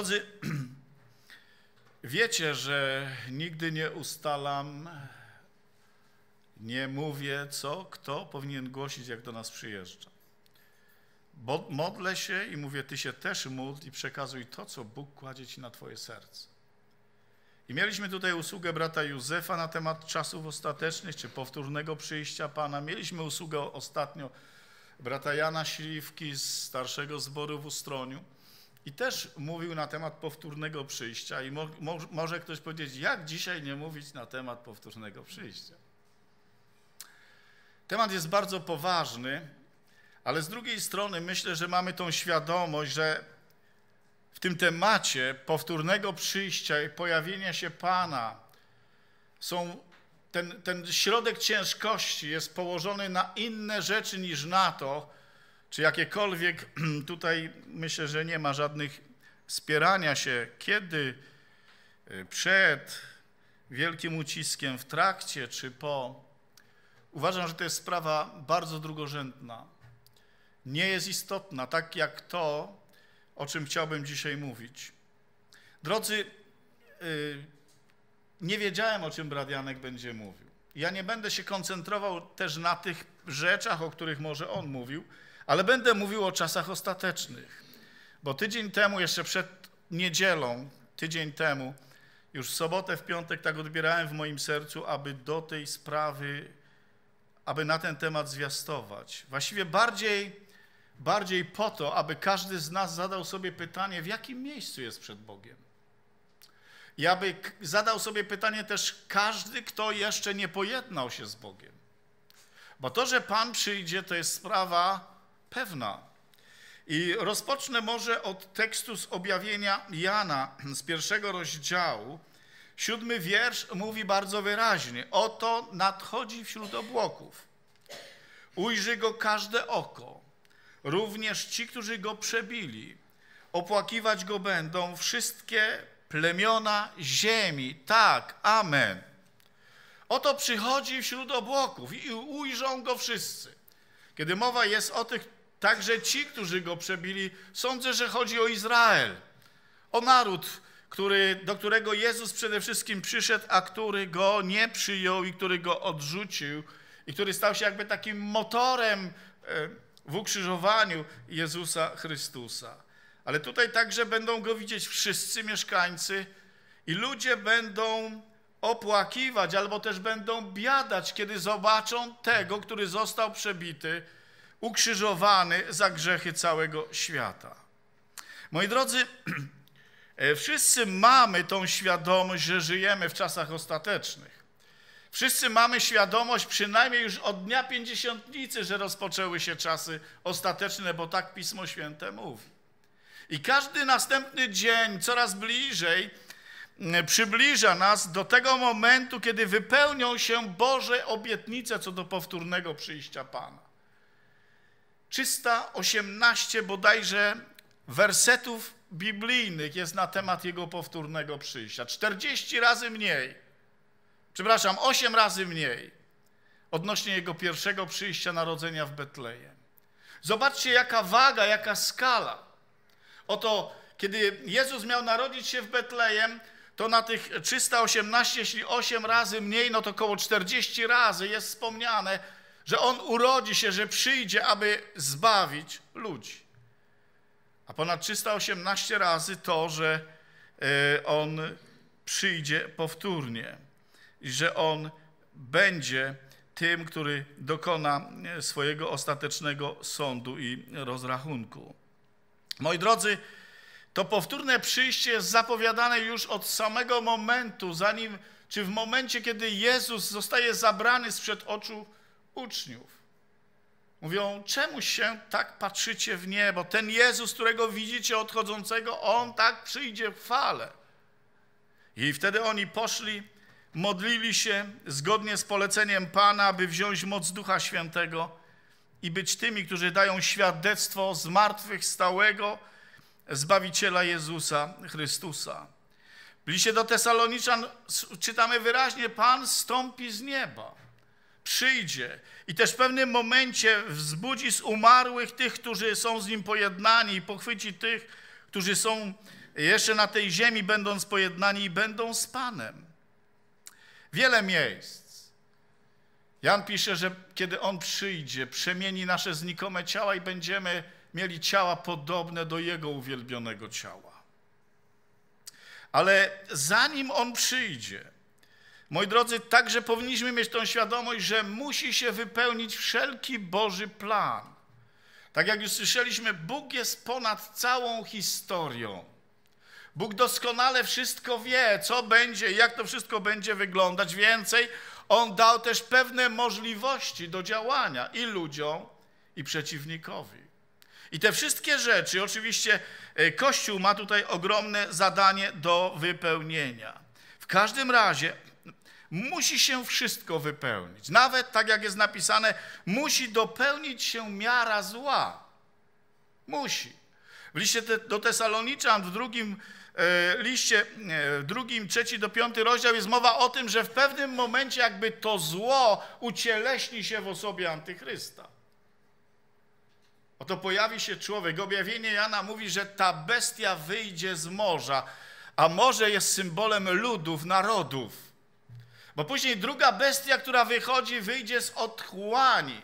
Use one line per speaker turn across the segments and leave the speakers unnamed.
Drodzy, wiecie, że nigdy nie ustalam, nie mówię, co, kto powinien głosić, jak do nas przyjeżdża. Bo modlę się i mówię, ty się też módl i przekazuj to, co Bóg kładzie ci na twoje serce. I mieliśmy tutaj usługę brata Józefa na temat czasów ostatecznych, czy powtórnego przyjścia Pana. Mieliśmy usługę ostatnio brata Jana Śliwki z starszego zboru w Ustroniu. I też mówił na temat powtórnego przyjścia i mo mo może ktoś powiedzieć, jak dzisiaj nie mówić na temat powtórnego przyjścia. Temat jest bardzo poważny, ale z drugiej strony myślę, że mamy tą świadomość, że w tym temacie powtórnego przyjścia i pojawienia się Pana są ten, ten środek ciężkości jest położony na inne rzeczy niż na to, czy jakiekolwiek tutaj myślę, że nie ma żadnych spierania się, kiedy, y, przed wielkim uciskiem, w trakcie czy po. Uważam, że to jest sprawa bardzo drugorzędna. Nie jest istotna, tak jak to, o czym chciałbym dzisiaj mówić. Drodzy, y, nie wiedziałem, o czym Bradianek Janek będzie mówił. Ja nie będę się koncentrował też na tych rzeczach, o których może on mówił, ale będę mówił o czasach ostatecznych, bo tydzień temu, jeszcze przed niedzielą, tydzień temu, już w sobotę, w piątek tak odbierałem w moim sercu, aby do tej sprawy, aby na ten temat zwiastować. Właściwie bardziej, bardziej po to, aby każdy z nas zadał sobie pytanie, w jakim miejscu jest przed Bogiem. I aby zadał sobie pytanie też każdy, kto jeszcze nie pojednał się z Bogiem. Bo to, że Pan przyjdzie, to jest sprawa pewna. I rozpocznę może od tekstu z objawienia Jana z pierwszego rozdziału. Siódmy wiersz mówi bardzo wyraźnie: Oto nadchodzi wśród obłoków. Ujrzy go każde oko, również ci, którzy go przebili. Opłakiwać go będą wszystkie plemiona ziemi. Tak, amen. Oto przychodzi wśród obłoków i ujrzą go wszyscy. Kiedy mowa jest o tych Także ci, którzy go przebili, sądzę, że chodzi o Izrael, o naród, który, do którego Jezus przede wszystkim przyszedł, a który go nie przyjął i który go odrzucił i który stał się jakby takim motorem e, w ukrzyżowaniu Jezusa Chrystusa. Ale tutaj także będą go widzieć wszyscy mieszkańcy i ludzie będą opłakiwać albo też będą biadać, kiedy zobaczą tego, który został przebity, ukrzyżowany za grzechy całego świata. Moi drodzy, e, wszyscy mamy tą świadomość, że żyjemy w czasach ostatecznych. Wszyscy mamy świadomość, przynajmniej już od dnia pięćdziesiątnicy, że rozpoczęły się czasy ostateczne, bo tak Pismo Święte mówi. I każdy następny dzień coraz bliżej przybliża nas do tego momentu, kiedy wypełnią się Boże obietnice co do powtórnego przyjścia Pana. 318 bodajże wersetów biblijnych jest na temat jego powtórnego przyjścia. 40 razy mniej, przepraszam, 8 razy mniej odnośnie jego pierwszego przyjścia narodzenia w Betlejem. Zobaczcie, jaka waga, jaka skala. Oto, kiedy Jezus miał narodzić się w Betlejem, to na tych 318, jeśli 8 razy mniej, no to około 40 razy jest wspomniane, że On urodzi się, że przyjdzie, aby zbawić ludzi. A ponad 318 razy to, że e, On przyjdzie powtórnie i że On będzie tym, który dokona e, swojego ostatecznego sądu i rozrachunku. Moi drodzy, to powtórne przyjście jest zapowiadane już od samego momentu, zanim, czy w momencie, kiedy Jezus zostaje zabrany sprzed oczu uczniów. Mówią, czemu się tak patrzycie w niebo? Ten Jezus, którego widzicie odchodzącego, On tak przyjdzie w fale. I wtedy oni poszli, modlili się zgodnie z poleceniem Pana, aby wziąć moc Ducha Świętego i być tymi, którzy dają świadectwo zmartwychwstałego Zbawiciela Jezusa Chrystusa. W liście do Tesaloniczan czytamy wyraźnie, Pan stąpi z nieba przyjdzie i też w pewnym momencie wzbudzi z umarłych tych, którzy są z Nim pojednani i pochwyci tych, którzy są jeszcze na tej ziemi, będąc pojednani i będą z Panem. Wiele miejsc. Jan pisze, że kiedy On przyjdzie, przemieni nasze znikome ciała i będziemy mieli ciała podobne do Jego uwielbionego ciała. Ale zanim On przyjdzie, Moi drodzy, także powinniśmy mieć tą świadomość, że musi się wypełnić wszelki Boży plan. Tak jak już słyszeliśmy, Bóg jest ponad całą historią. Bóg doskonale wszystko wie, co będzie, jak to wszystko będzie wyglądać. Więcej, On dał też pewne możliwości do działania i ludziom, i przeciwnikowi. I te wszystkie rzeczy, oczywiście e, Kościół ma tutaj ogromne zadanie do wypełnienia. W każdym razie musi się wszystko wypełnić. Nawet tak jak jest napisane, musi dopełnić się miara zła. Musi. W liście do Tesaloniczan w drugim e, liście, e, w drugim, trzeci do piąty rozdział jest mowa o tym, że w pewnym momencie jakby to zło ucieleśni się w osobie antychrysta. Oto pojawi się człowiek. Objawienie Jana mówi, że ta bestia wyjdzie z morza, a morze jest symbolem ludów, narodów. Bo później druga bestia, która wychodzi, wyjdzie z otchłani.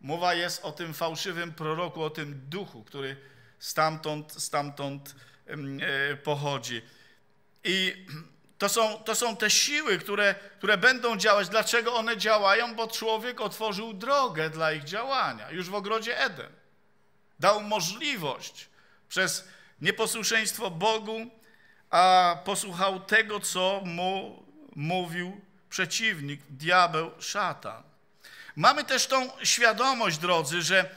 Mowa jest o tym fałszywym proroku, o tym duchu, który stamtąd, stamtąd e, pochodzi. I to są, to są te siły, które, które będą działać. Dlaczego one działają? Bo człowiek otworzył drogę dla ich działania już w ogrodzie Eden. Dał możliwość przez nieposłuszeństwo Bogu, a posłuchał tego, co mu mówił przeciwnik, diabeł, szatan. Mamy też tą świadomość, drodzy, że,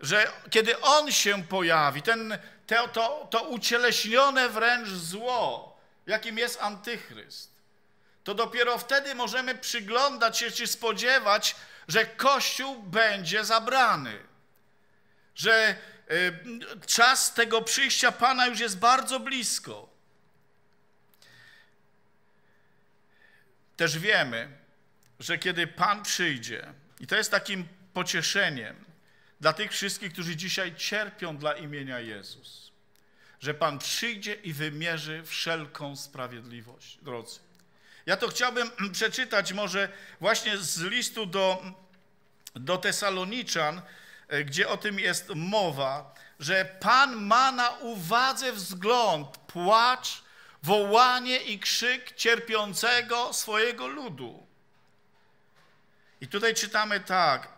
że kiedy on się pojawi, ten, to, to, to ucieleśnione wręcz zło, jakim jest antychryst, to dopiero wtedy możemy przyglądać się czy spodziewać, że Kościół będzie zabrany, że y, czas tego przyjścia Pana już jest bardzo blisko. Też wiemy, że kiedy Pan przyjdzie, i to jest takim pocieszeniem dla tych wszystkich, którzy dzisiaj cierpią dla imienia Jezus, że Pan przyjdzie i wymierzy wszelką sprawiedliwość. Drodzy, ja to chciałbym przeczytać może właśnie z listu do, do Tesaloniczan, e, gdzie o tym jest mowa, że Pan ma na uwadze wzgląd, płacz wołanie i krzyk cierpiącego swojego ludu. I tutaj czytamy tak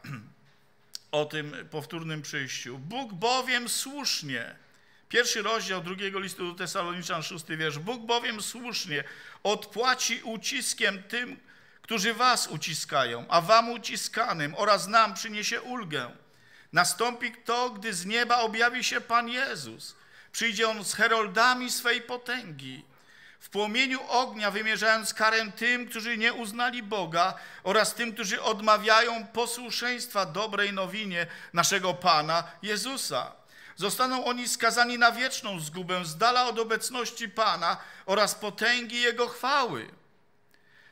o tym powtórnym przyjściu. Bóg bowiem słusznie, pierwszy rozdział drugiego listu do Tesaloniczan, szósty wiersz. Bóg bowiem słusznie odpłaci uciskiem tym, którzy was uciskają, a wam uciskanym oraz nam przyniesie ulgę. Nastąpi to, gdy z nieba objawi się Pan Jezus. Przyjdzie On z heroldami swej potęgi w płomieniu ognia, wymierzając karę tym, którzy nie uznali Boga oraz tym, którzy odmawiają posłuszeństwa dobrej nowinie naszego Pana Jezusa. Zostaną oni skazani na wieczną zgubę z dala od obecności Pana oraz potęgi Jego chwały.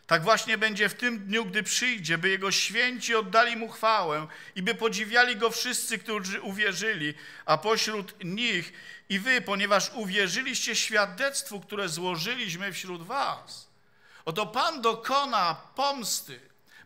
Tak właśnie będzie w tym dniu, gdy przyjdzie, by Jego święci oddali Mu chwałę i by podziwiali Go wszyscy, którzy uwierzyli, a pośród nich i Wy, ponieważ uwierzyliście świadectwu, które złożyliśmy wśród Was. Oto Pan dokona pomsty,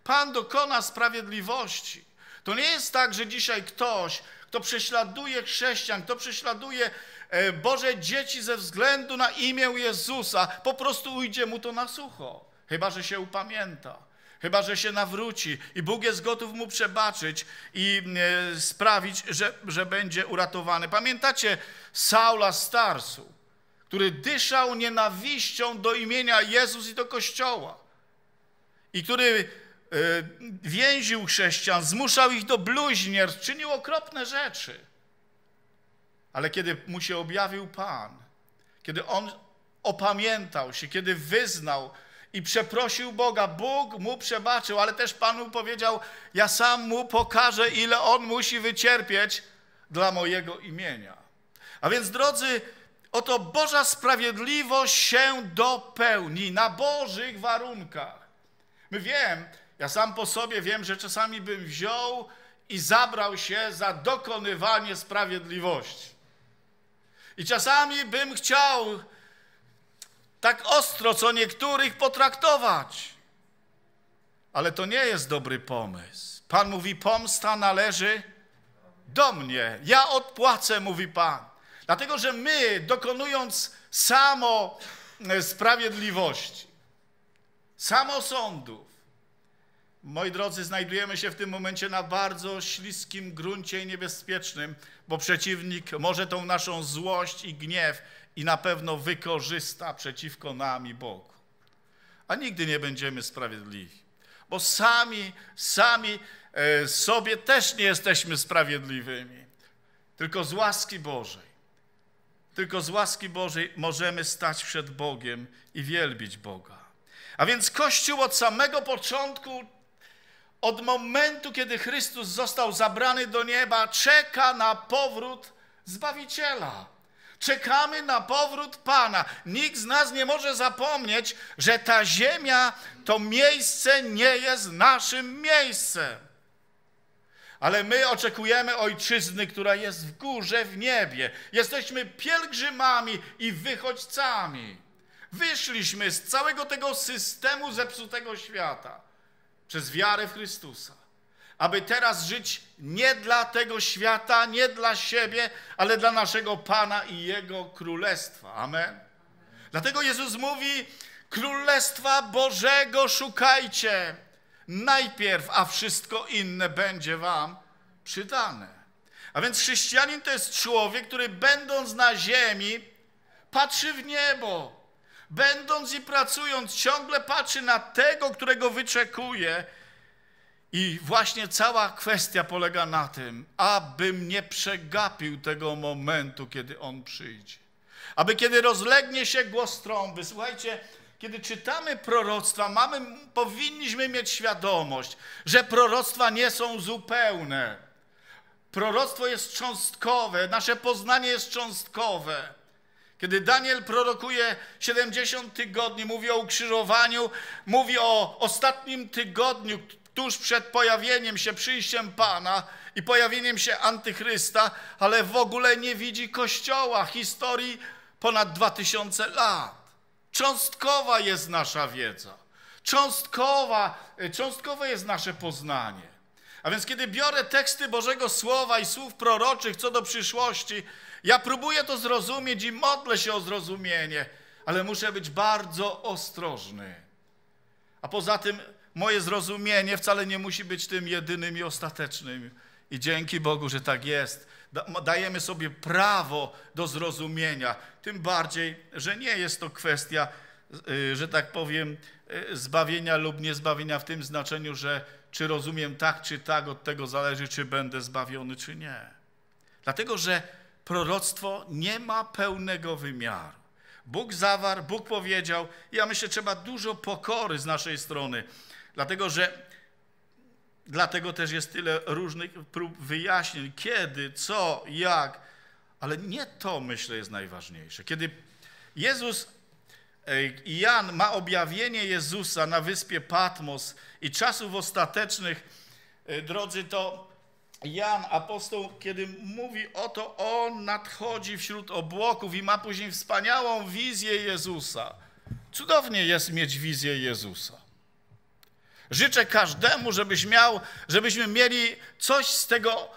Pan dokona sprawiedliwości. To nie jest tak, że dzisiaj ktoś, kto prześladuje chrześcijan, kto prześladuje e, Boże dzieci ze względu na imię Jezusa, po prostu ujdzie mu to na sucho chyba że się upamięta, chyba że się nawróci i Bóg jest gotów mu przebaczyć i e, sprawić, że, że będzie uratowany. Pamiętacie Saula Starsu, który dyszał nienawiścią do imienia Jezus i do Kościoła i który e, więził chrześcijan, zmuszał ich do bluźnierstw, czynił okropne rzeczy. Ale kiedy mu się objawił Pan, kiedy on opamiętał się, kiedy wyznał, i przeprosił Boga. Bóg mu przebaczył, ale też Pan mu powiedział: Ja sam mu pokażę, ile on musi wycierpieć dla mojego imienia. A więc, drodzy, oto Boża sprawiedliwość się dopełni na Bożych warunkach. My wiem, ja sam po sobie wiem, że czasami bym wziął i zabrał się za dokonywanie sprawiedliwości. I czasami bym chciał tak ostro co niektórych potraktować. Ale to nie jest dobry pomysł. Pan mówi, pomsta należy do mnie. Ja odpłacę, mówi Pan. Dlatego, że my, dokonując samo e, sprawiedliwości, samo sądów, moi drodzy, znajdujemy się w tym momencie na bardzo śliskim gruncie i niebezpiecznym, bo przeciwnik może tą naszą złość i gniew i na pewno wykorzysta przeciwko nam i Bogu. A nigdy nie będziemy sprawiedliwi, bo sami, sami e, sobie też nie jesteśmy sprawiedliwymi, tylko z łaski Bożej. Tylko z łaski Bożej możemy stać przed Bogiem i wielbić Boga. A więc Kościół od samego początku, od momentu, kiedy Chrystus został zabrany do nieba, czeka na powrót Zbawiciela Czekamy na powrót Pana. Nikt z nas nie może zapomnieć, że ta ziemia, to miejsce nie jest naszym miejscem. Ale my oczekujemy ojczyzny, która jest w górze, w niebie. Jesteśmy pielgrzymami i wychodźcami. Wyszliśmy z całego tego systemu zepsutego świata przez wiarę w Chrystusa aby teraz żyć nie dla tego świata, nie dla siebie, ale dla naszego Pana i Jego Królestwa. Amen. Dlatego Jezus mówi: Królestwa Bożego szukajcie najpierw, a wszystko inne będzie Wam przydane. A więc chrześcijanin to jest człowiek, który będąc na ziemi, patrzy w niebo. Będąc i pracując, ciągle patrzy na tego, którego wyczekuje i właśnie cała kwestia polega na tym, abym nie przegapił tego momentu, kiedy On przyjdzie. Aby kiedy rozlegnie się głos trąby, słuchajcie, kiedy czytamy proroctwa, mamy, powinniśmy mieć świadomość, że proroctwa nie są zupełne. Proroctwo jest cząstkowe, nasze poznanie jest cząstkowe. Kiedy Daniel prorokuje 70 tygodni, mówi o ukrzyżowaniu, mówi o ostatnim tygodniu, tuż przed pojawieniem się, przyjściem Pana i pojawieniem się Antychrysta, ale w ogóle nie widzi Kościoła, historii ponad 2000 lat. Cząstkowa jest nasza wiedza, cząstkowa, cząstkowe jest nasze poznanie. A więc kiedy biorę teksty Bożego Słowa i słów proroczych co do przyszłości, ja próbuję to zrozumieć i modlę się o zrozumienie, ale muszę być bardzo ostrożny. A poza tym moje zrozumienie wcale nie musi być tym jedynym i ostatecznym. I dzięki Bogu, że tak jest. Dajemy sobie prawo do zrozumienia. Tym bardziej, że nie jest to kwestia, y, że tak powiem, y, zbawienia lub niezbawienia w tym znaczeniu, że czy rozumiem tak, czy tak, od tego zależy, czy będę zbawiony, czy nie. Dlatego, że proroctwo nie ma pełnego wymiaru. Bóg zawarł, Bóg powiedział. Ja myślę, trzeba dużo pokory z naszej strony, dlatego że dlatego też jest tyle różnych prób wyjaśnień, kiedy, co, jak, ale nie to myślę jest najważniejsze. Kiedy Jezus e, i Jan ma objawienie Jezusa na wyspie Patmos i czasów ostatecznych, e, drodzy, to Jan, apostoł, kiedy mówi o to, on nadchodzi wśród obłoków i ma później wspaniałą wizję Jezusa. Cudownie jest mieć wizję Jezusa. Życzę każdemu, żebyś miał, żebyśmy mieli coś z tego,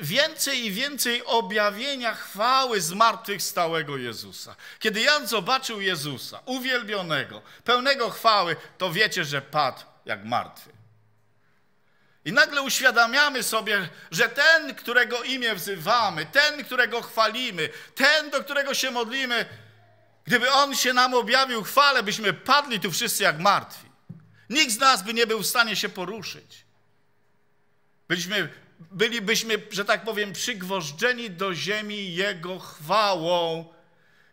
więcej i więcej objawienia chwały zmartwychwstałego Jezusa. Kiedy Jan zobaczył Jezusa, uwielbionego, pełnego chwały, to wiecie, że padł jak martwy. I nagle uświadamiamy sobie, że ten, którego imię wzywamy, ten, którego chwalimy, ten, do którego się modlimy, gdyby on się nam objawił chwale, byśmy padli tu wszyscy jak martwi. Nikt z nas by nie był w stanie się poruszyć. Byliśmy, bylibyśmy, że tak powiem, przygwożdżeni do ziemi Jego chwałą,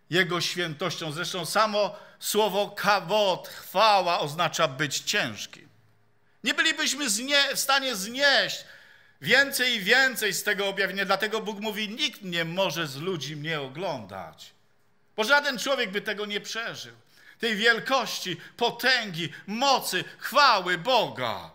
Jego świętością. Zresztą samo słowo kawot, chwała, oznacza być ciężkim. Nie bylibyśmy znie, w stanie znieść więcej i więcej z tego objawienia. Dlatego Bóg mówi: Nikt nie może z ludzi mnie oglądać. Bo żaden człowiek by tego nie przeżył. Tej wielkości, potęgi, mocy, chwały Boga.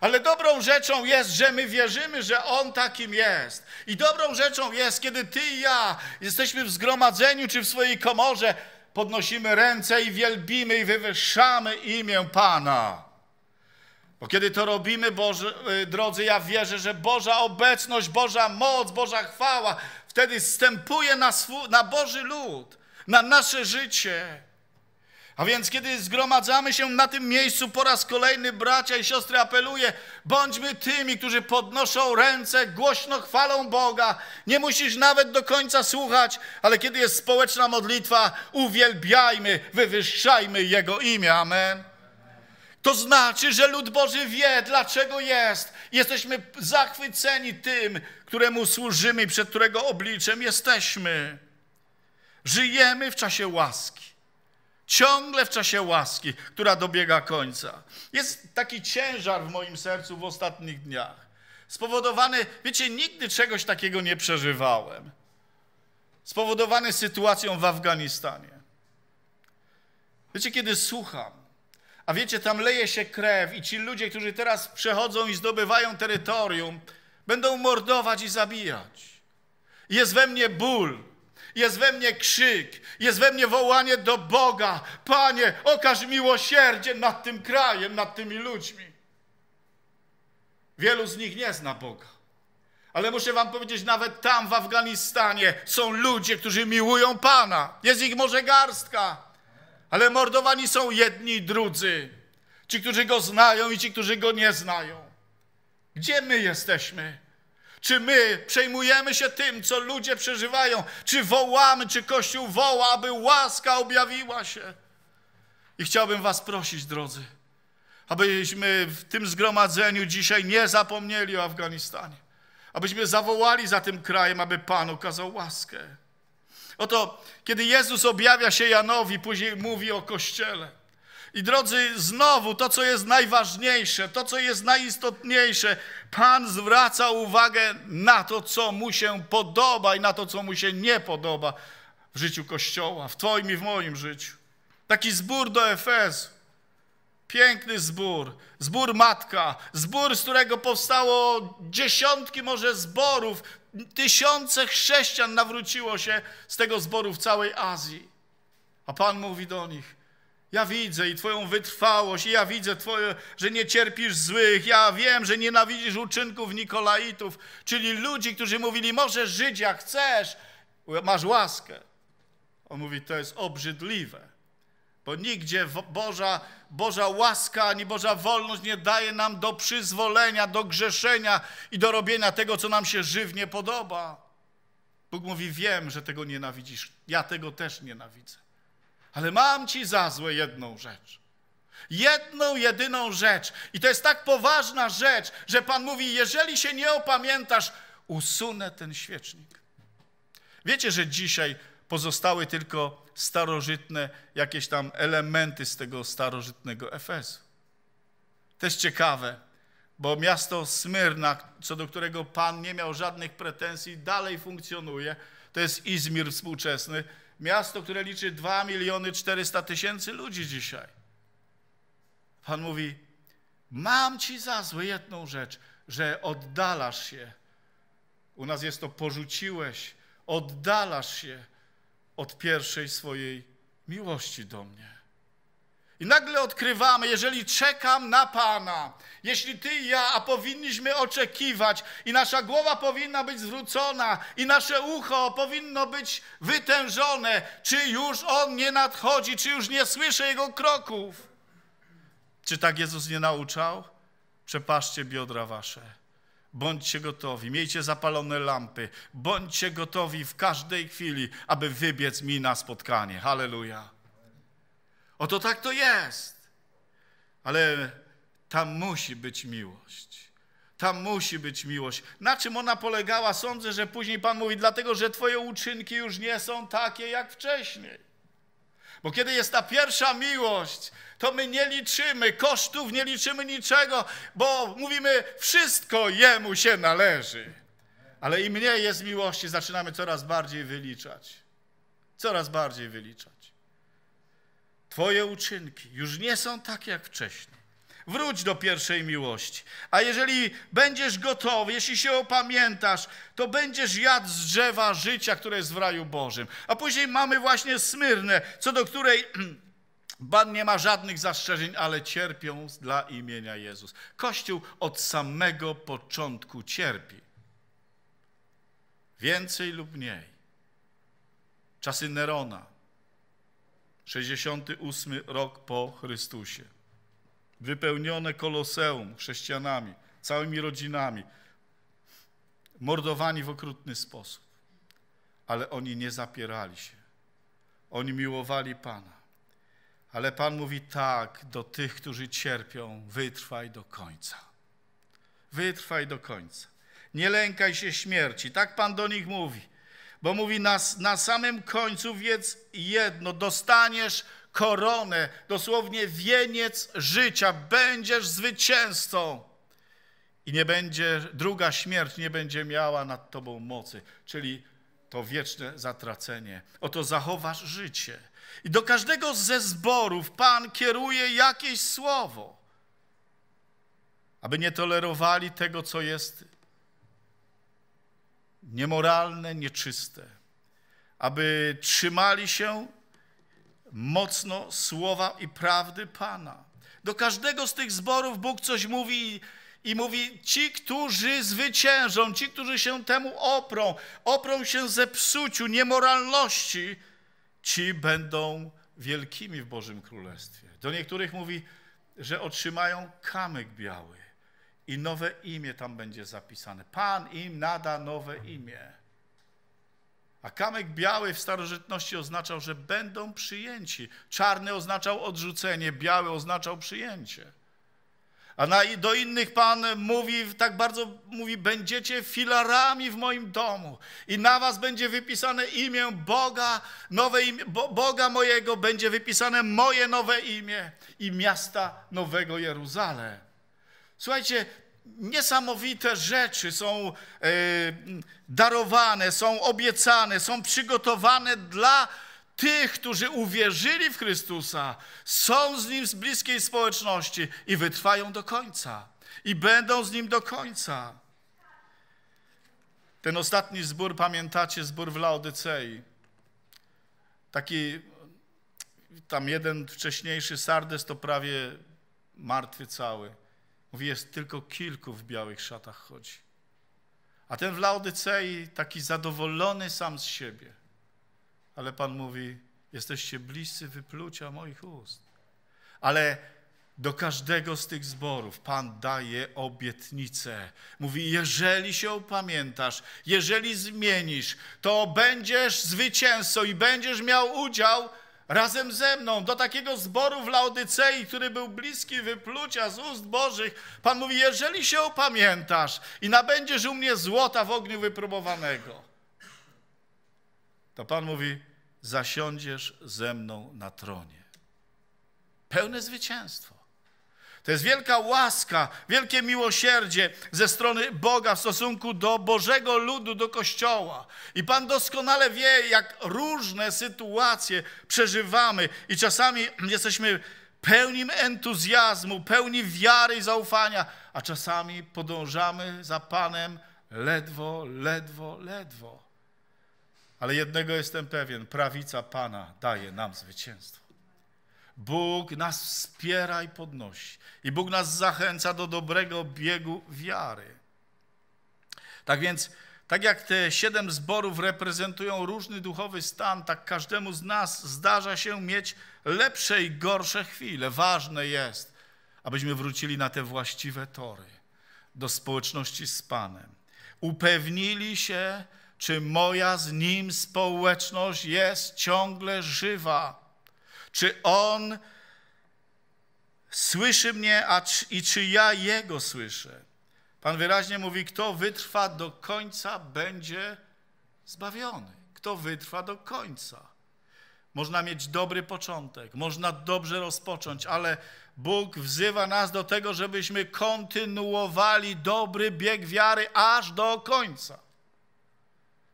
Ale dobrą rzeczą jest, że my wierzymy, że On takim jest. I dobrą rzeczą jest, kiedy Ty i ja jesteśmy w zgromadzeniu czy w swojej komorze, podnosimy ręce i wielbimy i wywyższamy imię Pana. Bo kiedy to robimy, Boże, e, drodzy, ja wierzę, że Boża obecność, Boża moc, Boża chwała wtedy wstępuje na, swój, na Boży lud, na nasze życie. A więc, kiedy zgromadzamy się na tym miejscu po raz kolejny, bracia i siostry, apeluję, bądźmy tymi, którzy podnoszą ręce, głośno chwalą Boga. Nie musisz nawet do końca słuchać, ale kiedy jest społeczna modlitwa, uwielbiajmy, wywyższajmy Jego imię. Amen. To znaczy, że lud Boży wie, dlaczego jest. Jesteśmy zachwyceni tym, któremu służymy i przed którego obliczem jesteśmy. Żyjemy w czasie łaski. Ciągle w czasie łaski, która dobiega końca. Jest taki ciężar w moim sercu w ostatnich dniach. Spowodowany, wiecie, nigdy czegoś takiego nie przeżywałem. Spowodowany sytuacją w Afganistanie. Wiecie, kiedy słucham a wiecie, tam leje się krew i ci ludzie, którzy teraz przechodzą i zdobywają terytorium, będą mordować i zabijać. Jest we mnie ból, jest we mnie krzyk, jest we mnie wołanie do Boga: Panie, okaż miłosierdzie nad tym krajem, nad tymi ludźmi. Wielu z nich nie zna Boga. Ale muszę Wam powiedzieć, nawet tam w Afganistanie są ludzie, którzy miłują Pana. Jest ich może garstka ale mordowani są jedni i drudzy. Ci, którzy go znają i ci, którzy go nie znają. Gdzie my jesteśmy? Czy my przejmujemy się tym, co ludzie przeżywają? Czy wołamy, czy Kościół woła, aby łaska objawiła się? I chciałbym Was prosić, drodzy, abyśmy w tym zgromadzeniu dzisiaj nie zapomnieli o Afganistanie. Abyśmy zawołali za tym krajem, aby Pan okazał łaskę. Oto, kiedy Jezus objawia się Janowi, później mówi o Kościele. I drodzy, znowu to, co jest najważniejsze, to, co jest najistotniejsze, Pan zwraca uwagę na to, co mu się podoba i na to, co mu się nie podoba w życiu Kościoła, w Twoim i w moim życiu. Taki zbór do Efezu. Piękny zbór, zbór matka, zbór, z którego powstało dziesiątki może zborów, Tysiące chrześcijan nawróciło się z tego zboru w całej Azji. A Pan mówi do nich, ja widzę i Twoją wytrwałość, i ja widzę, twoje, że nie cierpisz złych, ja wiem, że nienawidzisz uczynków Nikolaitów, czyli ludzi, którzy mówili, możesz żyć jak chcesz, masz łaskę. On mówi, to jest obrzydliwe. Bo nigdzie Boża, Boża łaska ani Boża wolność nie daje nam do przyzwolenia, do grzeszenia i do robienia tego, co nam się żywnie podoba. Bóg mówi: Wiem, że tego nienawidzisz. Ja tego też nienawidzę. Ale mam ci za złe jedną rzecz. Jedną, jedyną rzecz. I to jest tak poważna rzecz, że Pan mówi: Jeżeli się nie opamiętasz, usunę ten świecznik. Wiecie, że dzisiaj pozostały tylko starożytne jakieś tam elementy z tego starożytnego Efezu. Też ciekawe, bo miasto Smyrna, co do którego Pan nie miał żadnych pretensji, dalej funkcjonuje. To jest Izmir współczesny. Miasto, które liczy 2 miliony 400 tysięcy ludzi dzisiaj. Pan mówi, mam ci za złe jedną rzecz, że oddalasz się. U nas jest to porzuciłeś, oddalasz się od pierwszej swojej miłości do mnie. I nagle odkrywamy, jeżeli czekam na Pana, jeśli Ty i ja, a powinniśmy oczekiwać, i nasza głowa powinna być zwrócona, i nasze ucho powinno być wytężone, czy już On nie nadchodzi, czy już nie słyszę Jego kroków. Czy tak Jezus nie nauczał? Przepaszcie biodra wasze. Bądźcie gotowi, miejcie zapalone lampy, bądźcie gotowi w każdej chwili, aby wybiec mi na spotkanie. Halleluja. Oto tak to jest. Ale tam musi być miłość. Tam musi być miłość. Na czym ona polegała? Sądzę, że później Pan mówi, dlatego że Twoje uczynki już nie są takie jak wcześniej. Bo kiedy jest ta pierwsza miłość, to my nie liczymy kosztów, nie liczymy niczego, bo mówimy, wszystko Jemu się należy. Ale im mniej jest miłości, zaczynamy coraz bardziej wyliczać. Coraz bardziej wyliczać. Twoje uczynki już nie są takie jak wcześniej wróć do pierwszej miłości. A jeżeli będziesz gotowy, jeśli się opamiętasz, to będziesz jadł z drzewa życia, które jest w raju Bożym. A później mamy właśnie Smyrnę, co do której Ban nie ma żadnych zastrzeżeń, ale cierpią dla imienia Jezus. Kościół od samego początku cierpi. Więcej lub mniej. Czasy Nerona, 68 rok po Chrystusie. Wypełnione koloseum chrześcijanami, całymi rodzinami, mordowani w okrutny sposób. Ale oni nie zapierali się. Oni miłowali Pana. Ale Pan mówi tak do tych, którzy cierpią, wytrwaj do końca. Wytrwaj do końca. Nie lękaj się śmierci. Tak Pan do nich mówi. Bo mówi nas na samym końcu, wiedz jedno, dostaniesz koronę, dosłownie wieniec życia, będziesz zwycięzcą. I nie będzie, druga śmierć nie będzie miała nad tobą mocy, czyli to wieczne zatracenie. Oto zachowasz życie. I do każdego ze zborów Pan kieruje jakieś słowo, aby nie tolerowali tego, co jest niemoralne, nieczyste, aby trzymali się mocno słowa i prawdy Pana. Do każdego z tych zborów Bóg coś mówi i mówi: Ci, którzy zwyciężą, ci, którzy się temu oprą, oprą się zepsuciu, niemoralności, ci będą wielkimi w Bożym Królestwie. Do niektórych mówi, że otrzymają kamyk biały i nowe imię tam będzie zapisane. Pan im nada nowe imię. A kamek biały w starożytności oznaczał, że będą przyjęci. Czarny oznaczał odrzucenie, biały oznaczał przyjęcie. A na, do innych Pan mówi, tak bardzo mówi, będziecie filarami w moim domu i na was będzie wypisane imię Boga, nowe imię, Bo, Boga mojego, będzie wypisane moje nowe imię i miasta Nowego Jeruzalem. Słuchajcie, niesamowite rzeczy są e, darowane, są obiecane, są przygotowane dla tych, którzy uwierzyli w Chrystusa, są z Nim z bliskiej społeczności i wytrwają do końca. I będą z Nim do końca. Ten ostatni zbór, pamiętacie, zbór w Laodycei. Taki, tam jeden wcześniejszy Sardes to prawie martwy cały. Mówi, jest tylko kilku w białych szatach chodzi. A ten w Laodycei taki zadowolony sam z siebie. Ale Pan mówi, jesteście bliscy wyplucia moich ust. Ale do każdego z tych zborów Pan daje obietnicę. Mówi, jeżeli się upamiętasz, jeżeli zmienisz, to będziesz zwycięzcą i będziesz miał udział razem ze mną do takiego zboru w Laodycei, który był bliski wyplucia z ust Bożych. Pan mówi, jeżeli się opamiętasz i nabędziesz u mnie złota w ogniu wypróbowanego, to Pan mówi, zasiądziesz ze mną na tronie. Pełne zwycięstwo. To jest wielka łaska, wielkie miłosierdzie ze strony Boga w stosunku do Bożego ludu, do Kościoła. I Pan doskonale wie, jak różne sytuacje przeżywamy i czasami jesteśmy pełni entuzjazmu, pełni wiary i zaufania, a czasami podążamy za Panem ledwo, ledwo, ledwo. Ale jednego jestem pewien, prawica Pana daje nam zwycięstwo. Bóg nas wspiera i podnosi. I Bóg nas zachęca do dobrego biegu wiary. Tak więc, tak jak te siedem zborów reprezentują różny duchowy stan, tak każdemu z nas zdarza się mieć lepsze i gorsze chwile. Ważne jest, abyśmy wrócili na te właściwe tory, do społeczności z Panem. Upewnili się, czy moja z Nim społeczność jest ciągle żywa czy On słyszy mnie a czy, i czy ja Jego słyszę? Pan wyraźnie mówi, kto wytrwa do końca, będzie zbawiony. Kto wytrwa do końca. Można mieć dobry początek, można dobrze rozpocząć, ale Bóg wzywa nas do tego, żebyśmy kontynuowali dobry bieg wiary aż do końca.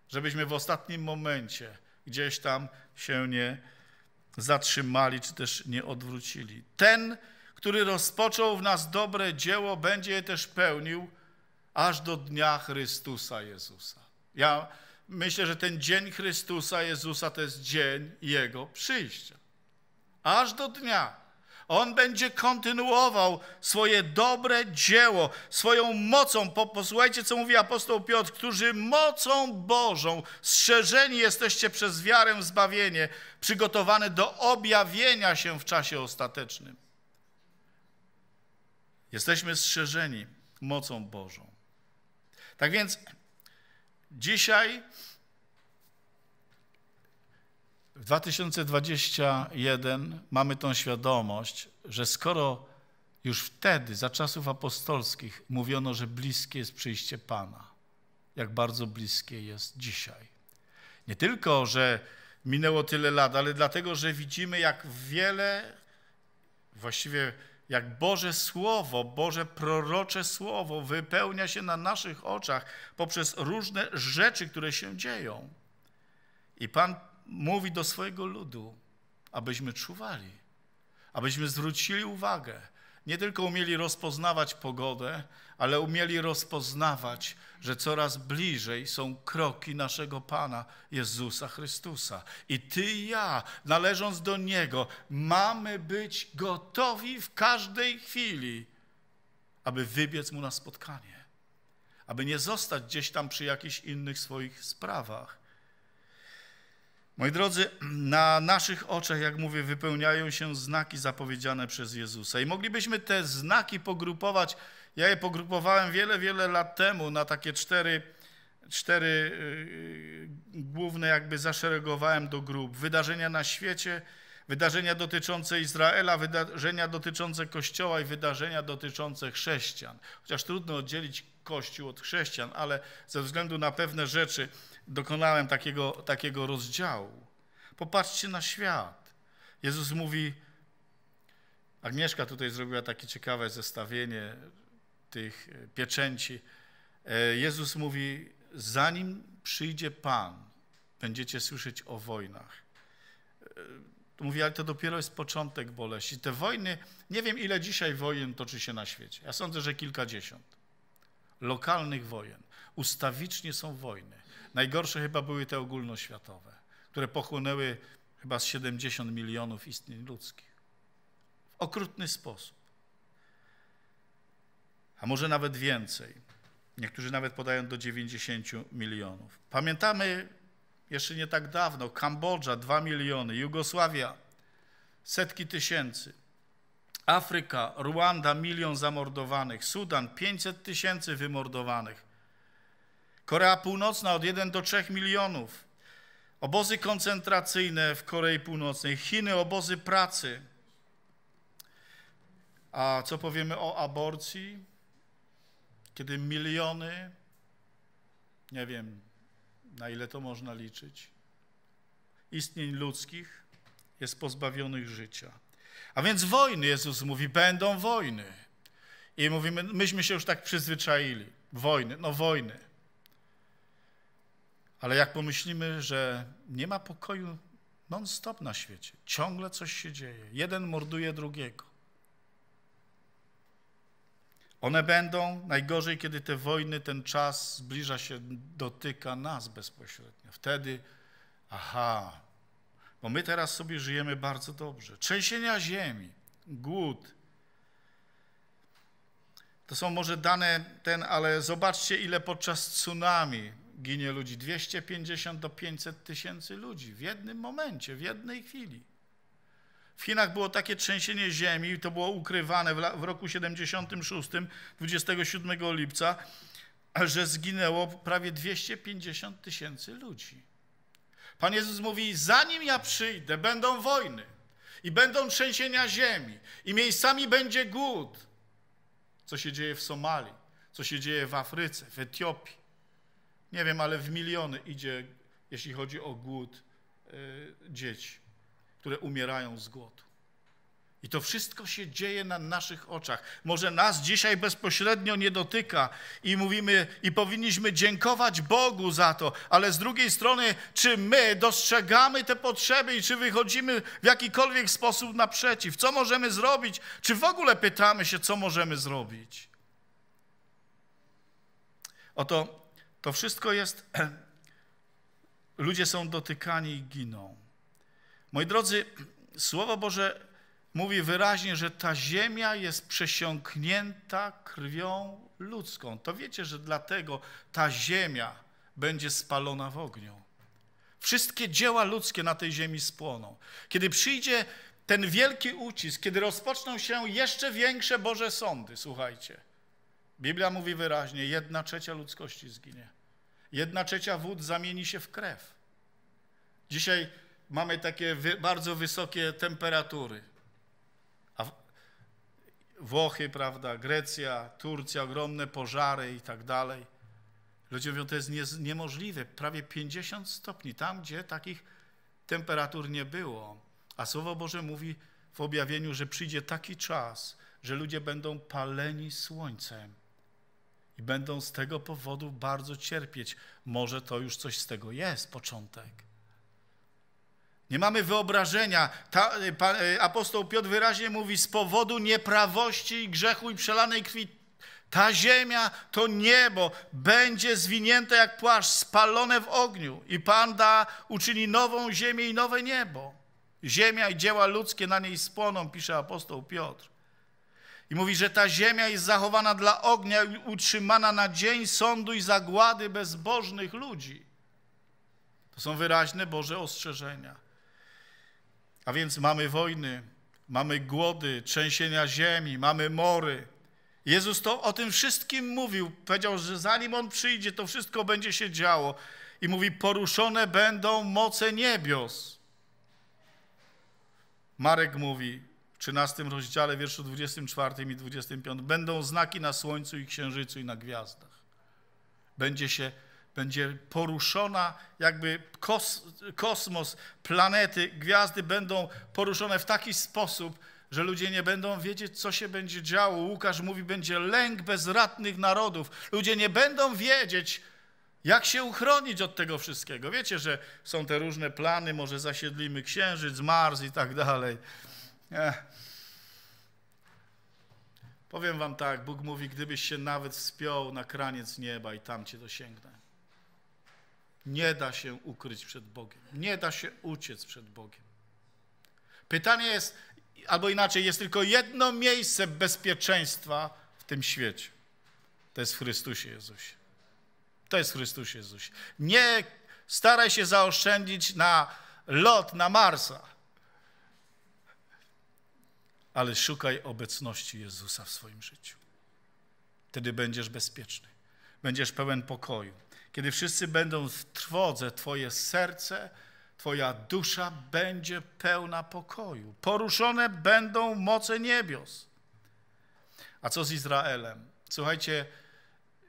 Żebyśmy w ostatnim momencie gdzieś tam się nie zatrzymali, czy też nie odwrócili. Ten, który rozpoczął w nas dobre dzieło, będzie je też pełnił aż do dnia Chrystusa Jezusa. Ja myślę, że ten dzień Chrystusa Jezusa to jest dzień Jego przyjścia. Aż do dnia. On będzie kontynuował swoje dobre dzieło, swoją mocą. Posłuchajcie, co mówi apostoł Piotr, którzy mocą Bożą strzeżeni jesteście przez wiarę w zbawienie, przygotowane do objawienia się w czasie ostatecznym. Jesteśmy strzeżeni mocą Bożą. Tak więc dzisiaj w 2021 mamy tą świadomość, że skoro już wtedy, za czasów apostolskich, mówiono, że bliskie jest przyjście Pana, jak bardzo bliskie jest dzisiaj. Nie tylko, że minęło tyle lat, ale dlatego, że widzimy, jak wiele, właściwie jak Boże Słowo, Boże prorocze Słowo wypełnia się na naszych oczach poprzez różne rzeczy, które się dzieją. I Pan mówi do swojego ludu, abyśmy czuwali, abyśmy zwrócili uwagę. Nie tylko umieli rozpoznawać pogodę, ale umieli rozpoznawać, że coraz bliżej są kroki naszego Pana Jezusa Chrystusa. I Ty i ja, należąc do Niego, mamy być gotowi w każdej chwili, aby wybiec Mu na spotkanie, aby nie zostać gdzieś tam przy jakichś innych swoich sprawach, Moi drodzy, na naszych oczach, jak mówię, wypełniają się znaki zapowiedziane przez Jezusa. I moglibyśmy te znaki pogrupować. Ja je pogrupowałem wiele, wiele lat temu na takie cztery, cztery yy, główne, jakby zaszeregowałem do grup. Wydarzenia na świecie, wydarzenia dotyczące Izraela, wydarzenia dotyczące Kościoła i wydarzenia dotyczące chrześcijan. Chociaż trudno oddzielić Kościół od chrześcijan, ale ze względu na pewne rzeczy dokonałem takiego, takiego rozdziału. Popatrzcie na świat. Jezus mówi, Agnieszka tutaj zrobiła takie ciekawe zestawienie tych e, pieczęci. E, Jezus mówi, zanim przyjdzie Pan, będziecie słyszeć o wojnach. E, mówi, ale to dopiero jest początek boleści. Te wojny, nie wiem ile dzisiaj wojen toczy się na świecie. Ja sądzę, że kilkadziesiąt. Lokalnych wojen. Ustawicznie są wojny. Najgorsze chyba były te ogólnoświatowe, które pochłonęły chyba z 70 milionów istnień ludzkich. W okrutny sposób. A może nawet więcej. Niektórzy nawet podają do 90 milionów. Pamiętamy jeszcze nie tak dawno Kambodża 2 miliony, Jugosławia setki tysięcy. Afryka, Ruanda milion zamordowanych, Sudan 500 tysięcy wymordowanych. Korea Północna od 1 do 3 milionów. Obozy koncentracyjne w Korei Północnej, Chiny, obozy pracy. A co powiemy o aborcji? Kiedy miliony, nie wiem na ile to można liczyć, istnień ludzkich jest pozbawionych życia. A więc wojny, Jezus mówi, będą wojny. I mówimy, myśmy się już tak przyzwyczaili. Wojny, no wojny. Ale jak pomyślimy, że nie ma pokoju non-stop na świecie, ciągle coś się dzieje, jeden morduje drugiego. One będą najgorzej, kiedy te wojny, ten czas zbliża się, dotyka nas bezpośrednio. Wtedy, aha, bo my teraz sobie żyjemy bardzo dobrze. Trzęsienia ziemi, głód. To są może dane ten, ale zobaczcie, ile podczas tsunami ginie ludzi 250 do 500 tysięcy ludzi w jednym momencie, w jednej chwili. W Chinach było takie trzęsienie ziemi, to było ukrywane w roku 76, 27 lipca, że zginęło prawie 250 tysięcy ludzi. Pan Jezus mówi, zanim ja przyjdę, będą wojny i będą trzęsienia ziemi i miejscami będzie głód. Co się dzieje w Somalii, co się dzieje w Afryce, w Etiopii, nie wiem, ale w miliony idzie, jeśli chodzi o głód e, dzieci, które umierają z głodu. I to wszystko się dzieje na naszych oczach. Może nas dzisiaj bezpośrednio nie dotyka i mówimy, i powinniśmy dziękować Bogu za to, ale z drugiej strony, czy my dostrzegamy te potrzeby i czy wychodzimy w jakikolwiek sposób naprzeciw? Co możemy zrobić? Czy w ogóle pytamy się, co możemy zrobić? Oto to wszystko jest, ludzie są dotykani i giną. Moi drodzy, Słowo Boże mówi wyraźnie, że ta ziemia jest przesiąknięta krwią ludzką. To wiecie, że dlatego ta ziemia będzie spalona w ogniu. Wszystkie dzieła ludzkie na tej ziemi spłoną. Kiedy przyjdzie ten wielki ucisk, kiedy rozpoczną się jeszcze większe Boże sądy, słuchajcie – Biblia mówi wyraźnie, jedna trzecia ludzkości zginie. Jedna trzecia wód zamieni się w krew. Dzisiaj mamy takie wy, bardzo wysokie temperatury. A Włochy, prawda, Grecja, Turcja, ogromne pożary i tak dalej. Ludzie mówią, to jest nie, niemożliwe, prawie 50 stopni, tam gdzie takich temperatur nie było. A Słowo Boże mówi w objawieniu, że przyjdzie taki czas, że ludzie będą paleni słońcem i będą z tego powodu bardzo cierpieć. Może to już coś z tego jest, początek. Nie mamy wyobrażenia. Ta, y, pa, y, apostoł Piotr wyraźnie mówi, z powodu nieprawości, grzechu i przelanej krwi ta ziemia, to niebo będzie zwinięte jak płaszcz, spalone w ogniu i Pan da, uczyni nową ziemię i nowe niebo. Ziemia i dzieła ludzkie na niej spłoną, pisze apostoł Piotr. I mówi, że ta ziemia jest zachowana dla ognia, utrzymana na dzień sądu i zagłady bezbożnych ludzi. To są wyraźne Boże ostrzeżenia. A więc mamy wojny, mamy głody, trzęsienia ziemi, mamy mory. Jezus to o tym wszystkim mówił. Powiedział, że zanim On przyjdzie, to wszystko będzie się działo. I mówi, poruszone będą moce niebios. Marek mówi, 13 rozdziale, wierszu 24 i 25. Będą znaki na słońcu i księżycu i na gwiazdach. Będzie się będzie poruszona jakby kos, kosmos, planety, gwiazdy będą poruszone w taki sposób, że ludzie nie będą wiedzieć, co się będzie działo. Łukasz mówi, będzie lęk bezradnych narodów. Ludzie nie będą wiedzieć, jak się uchronić od tego wszystkiego. Wiecie, że są te różne plany, może zasiedlimy Księżyc, Mars i tak dalej. Eh. Powiem wam tak, Bóg mówi, gdybyś się nawet wspiął na kraniec nieba i tam cię dosięgnę. Nie da się ukryć przed Bogiem. Nie da się uciec przed Bogiem. Pytanie jest, albo inaczej, jest tylko jedno miejsce bezpieczeństwa w tym świecie. To jest w Chrystusie Jezusie. To jest w Chrystusie Jezusie. Nie staraj się zaoszczędzić na lot na Marsa ale szukaj obecności Jezusa w swoim życiu. Wtedy będziesz bezpieczny, będziesz pełen pokoju. Kiedy wszyscy będą w trwodze, Twoje serce, Twoja dusza będzie pełna pokoju. Poruszone będą moce niebios. A co z Izraelem? Słuchajcie,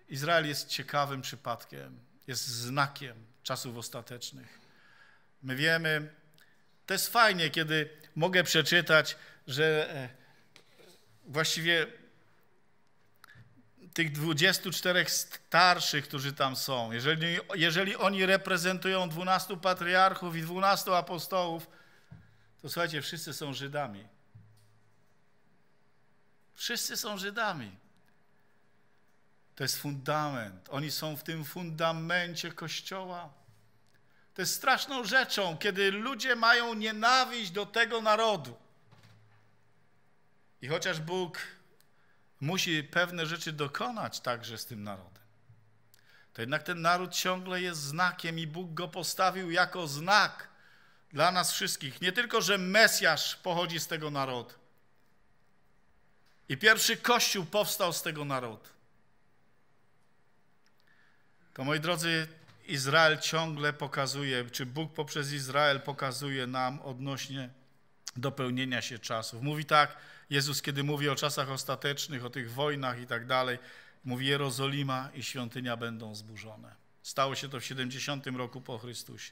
Izrael jest ciekawym przypadkiem, jest znakiem czasów ostatecznych. My wiemy, to jest fajnie, kiedy mogę przeczytać że e, właściwie tych 24 starszych, którzy tam są, jeżeli, jeżeli oni reprezentują 12 patriarchów i 12 apostołów, to słuchajcie, wszyscy są Żydami. Wszyscy są Żydami. To jest fundament. Oni są w tym fundamencie Kościoła. To jest straszną rzeczą, kiedy ludzie mają nienawiść do tego narodu. I chociaż Bóg musi pewne rzeczy dokonać także z tym narodem, to jednak ten naród ciągle jest znakiem i Bóg go postawił jako znak dla nas wszystkich. Nie tylko, że Mesjasz pochodzi z tego narodu i pierwszy Kościół powstał z tego narodu, to moi drodzy, Izrael ciągle pokazuje, czy Bóg poprzez Izrael pokazuje nam odnośnie dopełnienia się czasów. Mówi tak, Jezus, kiedy mówi o czasach ostatecznych, o tych wojnach i tak dalej, mówi Jerozolima i świątynia będą zburzone. Stało się to w 70 roku po Chrystusie.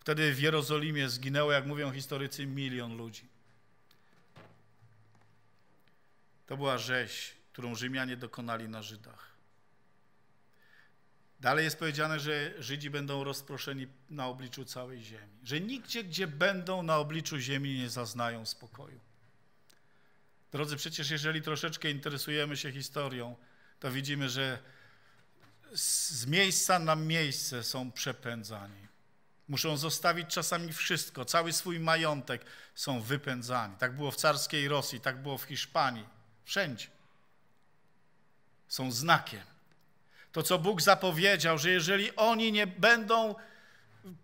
Wtedy w Jerozolimie zginęło, jak mówią historycy, milion ludzi. To była rzeź, którą Rzymianie dokonali na Żydach. Dalej jest powiedziane, że Żydzi będą rozproszeni na obliczu całej ziemi. Że nigdzie, gdzie będą na obliczu ziemi, nie zaznają spokoju. Drodzy, przecież jeżeli troszeczkę interesujemy się historią, to widzimy, że z miejsca na miejsce są przepędzani. Muszą zostawić czasami wszystko, cały swój majątek są wypędzani. Tak było w carskiej Rosji, tak było w Hiszpanii, wszędzie. Są znakiem. To, co Bóg zapowiedział, że jeżeli oni nie będą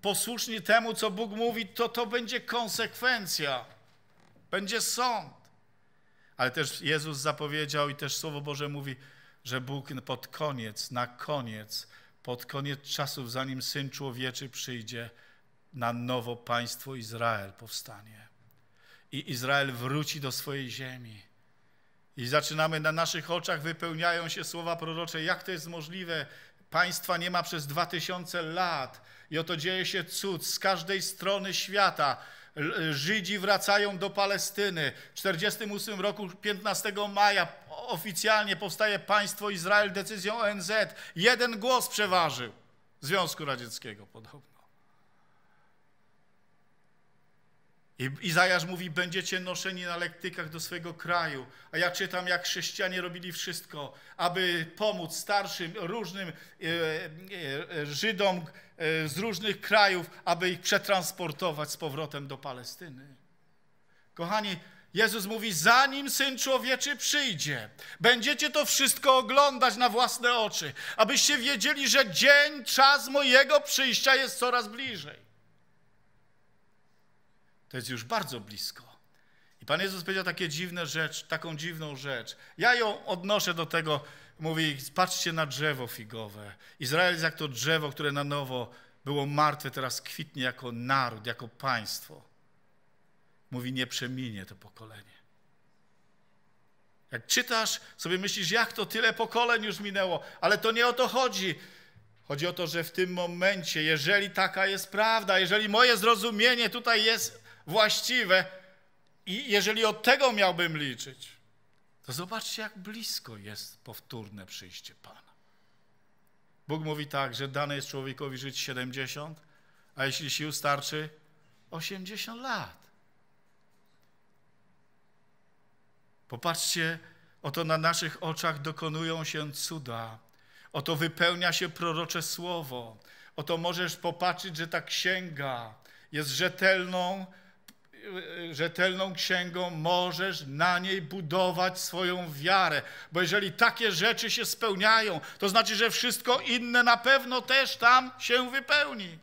posłuszni temu, co Bóg mówi, to to będzie konsekwencja, będzie sąd ale też Jezus zapowiedział i też Słowo Boże mówi, że Bóg pod koniec, na koniec, pod koniec czasów, zanim Syn Człowieczy przyjdzie, na nowo państwo Izrael powstanie. I Izrael wróci do swojej ziemi. I zaczynamy na naszych oczach, wypełniają się słowa prorocze, jak to jest możliwe, Państwa nie ma przez dwa tysiące lat i oto dzieje się cud z każdej strony świata. Y, Żydzi wracają do Palestyny. W 1948 roku, 15 maja, oficjalnie powstaje państwo Izrael decyzją ONZ. Jeden głos przeważył Związku Radzieckiego podobno. I Izajasz mówi, będziecie noszeni na lektykach do swojego kraju. A ja czytam, jak chrześcijanie robili wszystko, aby pomóc starszym, różnym e, e, e, Żydom z różnych krajów, aby ich przetransportować z powrotem do Palestyny. Kochani, Jezus mówi, zanim Syn Człowieczy przyjdzie, będziecie to wszystko oglądać na własne oczy, abyście wiedzieli, że dzień, czas mojego przyjścia jest coraz bliżej. To jest już bardzo blisko. I Pan Jezus powiedział takie dziwne rzecz, taką dziwną rzecz. Ja ją odnoszę do tego, mówi, patrzcie na drzewo figowe. Izrael jest jak to drzewo, które na nowo było martwe, teraz kwitnie jako naród, jako państwo. Mówi, nie przeminie to pokolenie. Jak czytasz, sobie myślisz, jak to tyle pokoleń już minęło, ale to nie o to chodzi. Chodzi o to, że w tym momencie, jeżeli taka jest prawda, jeżeli moje zrozumienie tutaj jest właściwe. I jeżeli od tego miałbym liczyć, to zobaczcie, jak blisko jest powtórne przyjście Pana. Bóg mówi tak, że dane jest człowiekowi żyć 70, a jeśli sił starczy, 80 lat. Popatrzcie, oto na naszych oczach dokonują się cuda, oto wypełnia się prorocze słowo, oto możesz popatrzeć, że ta księga jest rzetelną, Y, rzetelną księgą, możesz na niej budować swoją wiarę. Bo jeżeli takie rzeczy się spełniają, to znaczy, że wszystko inne na pewno też tam się wypełni.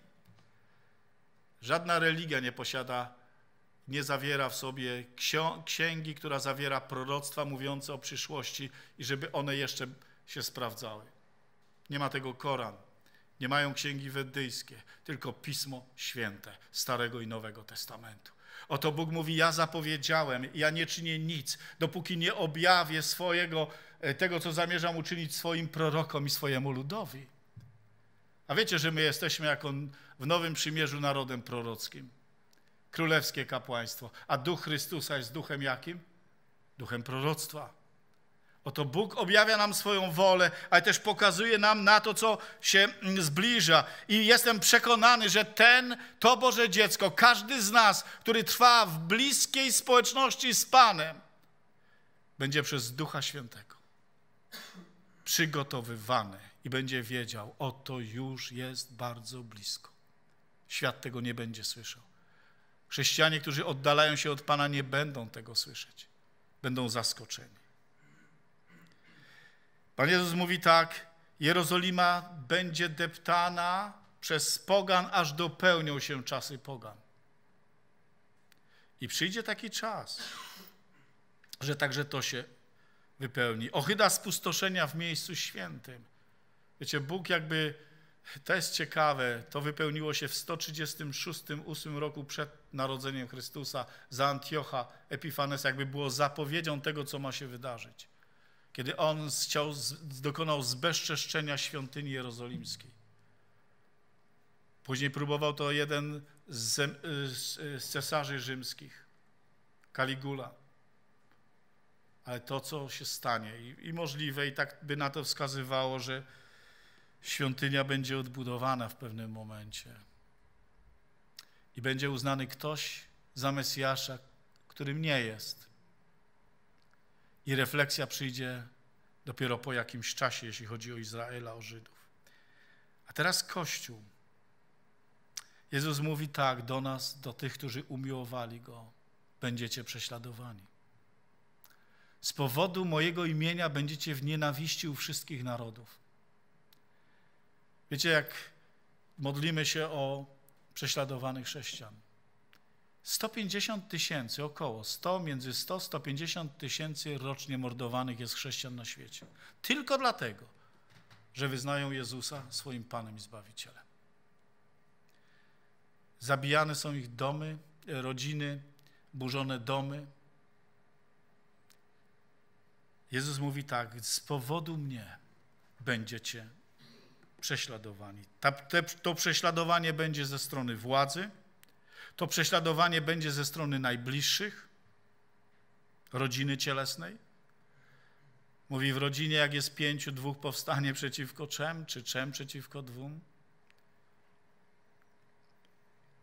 Żadna religia nie posiada, nie zawiera w sobie księgi, która zawiera proroctwa mówiące o przyszłości i żeby one jeszcze się sprawdzały. Nie ma tego Koran, nie mają księgi wędyjskie, tylko Pismo Święte Starego i Nowego Testamentu. Oto Bóg mówi: Ja zapowiedziałem, ja nie czynię nic, dopóki nie objawię swojego, e, tego, co zamierzam uczynić swoim prorokom i swojemu ludowi. A wiecie, że my jesteśmy jako w Nowym Przymierzu narodem prorockim, królewskie kapłaństwo, a Duch Chrystusa jest duchem jakim? Duchem proroctwa. Oto Bóg objawia nam swoją wolę, ale też pokazuje nam na to, co się mm, zbliża. I jestem przekonany, że ten, to Boże dziecko, każdy z nas, który trwa w bliskiej społeczności z Panem, będzie przez Ducha Świętego przygotowywany i będzie wiedział, oto już jest bardzo blisko. Świat tego nie będzie słyszał. Chrześcijanie, którzy oddalają się od Pana, nie będą tego słyszeć. Będą zaskoczeni. Pan Jezus mówi tak: Jerozolima będzie deptana przez pogan, aż dopełnią się czasy pogan. I przyjdzie taki czas, że także to się wypełni. Ochyda spustoszenia w miejscu świętym. Wiecie, Bóg jakby, to jest ciekawe, to wypełniło się w 136-8 roku przed narodzeniem Chrystusa za Antiocha. Epifanes jakby było zapowiedzią tego, co ma się wydarzyć kiedy on chciał, dokonał zbezczeszczenia świątyni jerozolimskiej. Później próbował to jeden y, z, z cesarzy rzymskich, Kaligula. Ale to, co się stanie i, i możliwe, i tak by na to wskazywało, że świątynia będzie odbudowana w pewnym momencie. I będzie uznany ktoś za Mesjasza, którym nie jest. I refleksja przyjdzie dopiero po jakimś czasie, jeśli chodzi o Izraela, o Żydów. A teraz Kościół. Jezus mówi tak do nas, do tych, którzy umiłowali Go, będziecie prześladowani. Z powodu mojego imienia będziecie w nienawiści u wszystkich narodów. Wiecie, jak modlimy się o prześladowanych chrześcijan. 150 tysięcy, około 100, między 100, 150 tysięcy rocznie mordowanych jest chrześcijan na świecie. Tylko dlatego, że wyznają Jezusa swoim Panem i Zbawicielem. Zabijane są ich domy, rodziny, burzone domy. Jezus mówi tak, z powodu mnie będziecie prześladowani. Ta, te, to prześladowanie będzie ze strony władzy, to prześladowanie będzie ze strony najbliższych, rodziny cielesnej. Mówi w rodzinie, jak jest pięciu, dwóch powstanie przeciwko czem, czy czem przeciwko dwóm.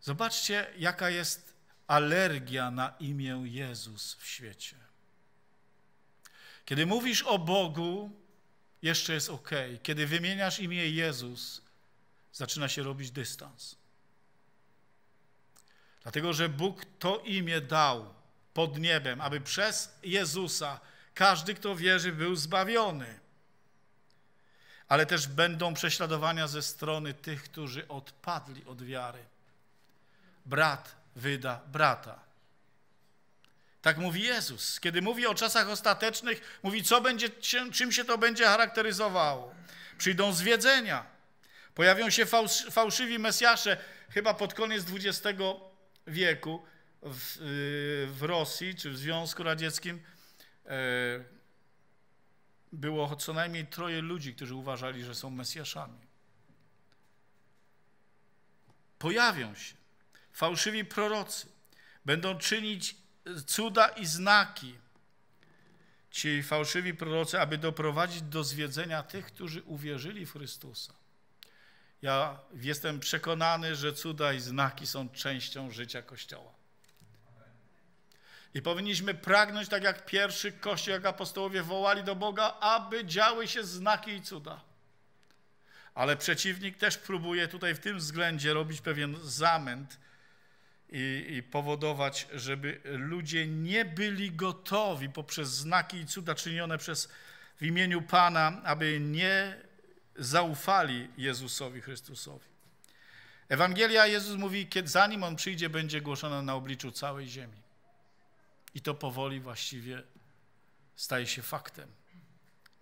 Zobaczcie, jaka jest alergia na imię Jezus w świecie. Kiedy mówisz o Bogu, jeszcze jest ok. Kiedy wymieniasz imię Jezus, zaczyna się robić dystans. Dlatego, że Bóg to imię dał pod niebem, aby przez Jezusa każdy, kto wierzy, był zbawiony. Ale też będą prześladowania ze strony tych, którzy odpadli od wiary. Brat wyda brata. Tak mówi Jezus. Kiedy mówi o czasach ostatecznych, mówi, co będzie, czym się to będzie charakteryzowało. Przyjdą zwiedzenia, pojawią się fałszywi mesjasze, chyba pod koniec 20 wieku w, y, w Rosji czy w Związku Radzieckim e, było co najmniej troje ludzi, którzy uważali, że są Mesjaszami. Pojawią się fałszywi prorocy, będą czynić cuda i znaki. Ci fałszywi prorocy, aby doprowadzić do zwiedzenia tych, którzy uwierzyli w Chrystusa. Ja jestem przekonany, że cuda i znaki są częścią życia Kościoła. I powinniśmy pragnąć, tak jak pierwszy Kościół, jak apostołowie wołali do Boga, aby działy się znaki i cuda. Ale przeciwnik też próbuje tutaj w tym względzie robić pewien zamęt i, i powodować, żeby ludzie nie byli gotowi poprzez znaki i cuda czynione przez w imieniu Pana, aby nie zaufali Jezusowi Chrystusowi. Ewangelia Jezus mówi, kiedy zanim On przyjdzie, będzie głoszona na obliczu całej ziemi. I to powoli właściwie staje się faktem.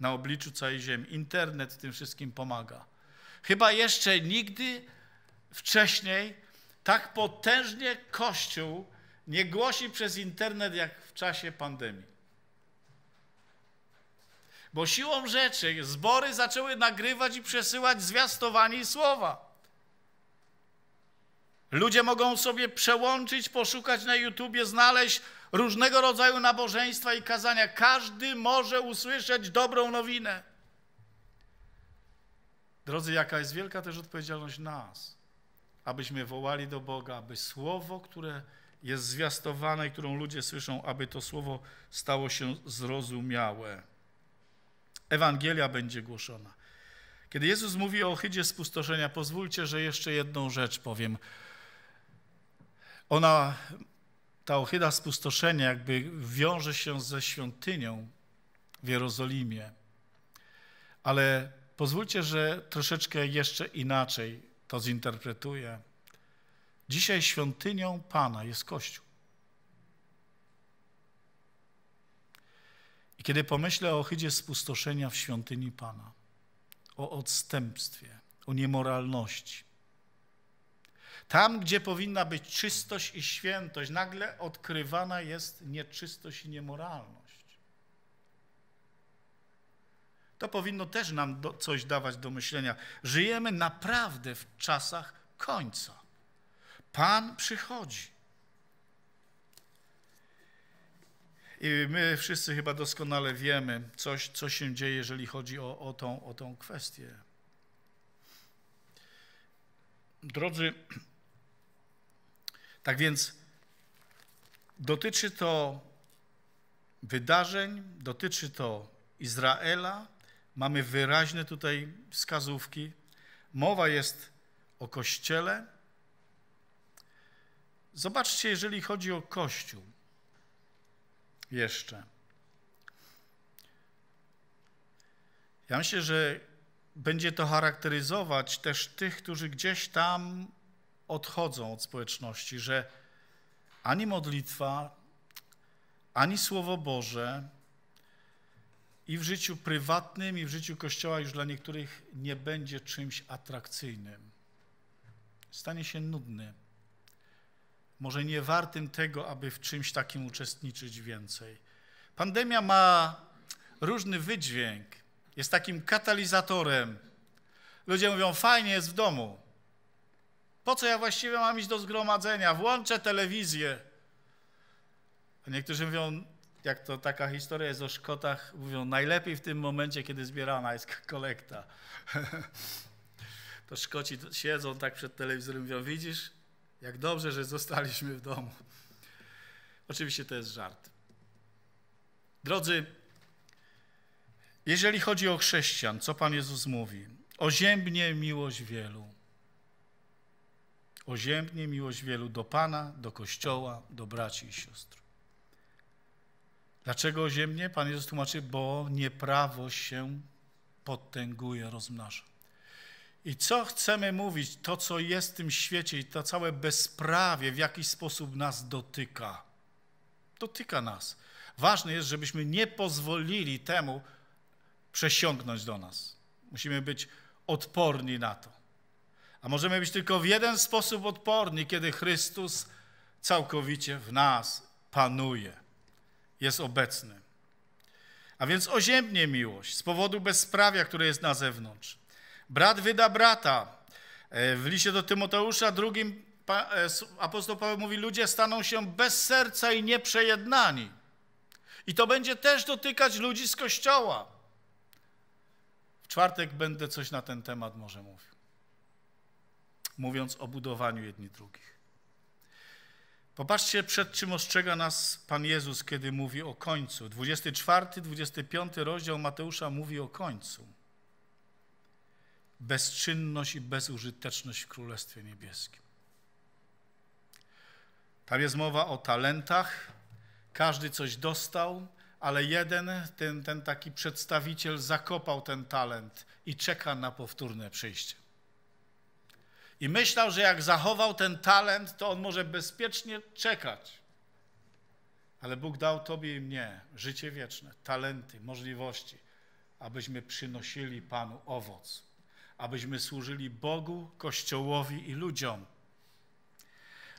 Na obliczu całej ziemi. Internet tym wszystkim pomaga. Chyba jeszcze nigdy wcześniej tak potężnie Kościół nie głosi przez internet jak w czasie pandemii. Bo siłą rzeczy zbory zaczęły nagrywać i przesyłać zwiastowanie i słowa. Ludzie mogą sobie przełączyć, poszukać na YouTubie, znaleźć różnego rodzaju nabożeństwa i kazania. Każdy może usłyszeć dobrą nowinę. Drodzy, jaka jest wielka też odpowiedzialność nas, abyśmy wołali do Boga, aby słowo, które jest zwiastowane i którą ludzie słyszą, aby to słowo stało się zrozumiałe. Ewangelia będzie głoszona. Kiedy Jezus mówi o ohydzie spustoszenia, pozwólcie, że jeszcze jedną rzecz powiem. Ona, ta ohyda spustoszenia jakby wiąże się ze świątynią w Jerozolimie. Ale pozwólcie, że troszeczkę jeszcze inaczej to zinterpretuję. Dzisiaj świątynią Pana jest Kościół. I kiedy pomyślę o ohydzie spustoszenia w świątyni Pana, o odstępstwie, o niemoralności, tam, gdzie powinna być czystość i świętość, nagle odkrywana jest nieczystość i niemoralność. To powinno też nam do, coś dawać do myślenia. Żyjemy naprawdę w czasach końca. Pan przychodzi. I my wszyscy chyba doskonale wiemy, coś, co się dzieje, jeżeli chodzi o, o, tą, o tą kwestię. Drodzy, tak więc dotyczy to wydarzeń, dotyczy to Izraela. Mamy wyraźne tutaj wskazówki. Mowa jest o Kościele. Zobaczcie, jeżeli chodzi o Kościół jeszcze. Ja myślę, że będzie to charakteryzować też tych, którzy gdzieś tam odchodzą od społeczności, że ani modlitwa, ani Słowo Boże i w życiu prywatnym, i w życiu Kościoła już dla niektórych nie będzie czymś atrakcyjnym. Stanie się nudny może nie wartym tego, aby w czymś takim uczestniczyć więcej. Pandemia ma różny wydźwięk, jest takim katalizatorem. Ludzie mówią, fajnie jest w domu. Po co ja właściwie mam iść do zgromadzenia? Włączę telewizję. A niektórzy mówią, jak to taka historia jest o Szkotach, mówią, najlepiej w tym momencie, kiedy zbierana jest kolekta. to Szkoci siedzą tak przed telewizorem, mówią, widzisz, jak dobrze, że zostaliśmy w domu. Oczywiście to jest żart. Drodzy, jeżeli chodzi o chrześcijan, co Pan Jezus mówi? Oziębnie miłość wielu. Oziębnie miłość wielu do Pana, do Kościoła, do braci i sióstr. Dlaczego oziębnie? Pan Jezus tłumaczy, bo nieprawo się potęguje, rozmnaża. I co chcemy mówić? To, co jest w tym świecie i to całe bezprawie w jakiś sposób nas dotyka. Dotyka nas. Ważne jest, żebyśmy nie pozwolili temu przesiągnąć do nas. Musimy być odporni na to. A możemy być tylko w jeden sposób odporni, kiedy Chrystus całkowicie w nas panuje, jest obecny. A więc oziębnie miłość z powodu bezprawia, które jest na zewnątrz. Brat wyda brata. E, w liście do Tymoteusza drugim e, apostoł Paweł mówi, ludzie staną się bez serca i nieprzejednani. I to będzie też dotykać ludzi z Kościoła. W czwartek będę coś na ten temat może mówił. Mówiąc o budowaniu jedni drugich. Popatrzcie, przed czym ostrzega nas Pan Jezus, kiedy mówi o końcu. 24, 25 rozdział Mateusza mówi o końcu bezczynność i bezużyteczność w Królestwie Niebieskim. Tam jest mowa o talentach. Każdy coś dostał, ale jeden, ten, ten taki przedstawiciel, zakopał ten talent i czeka na powtórne przyjście. I myślał, że jak zachował ten talent, to on może bezpiecznie czekać. Ale Bóg dał Tobie i mnie życie wieczne, talenty, możliwości, abyśmy przynosili Panu owoc abyśmy służyli Bogu, Kościołowi i ludziom.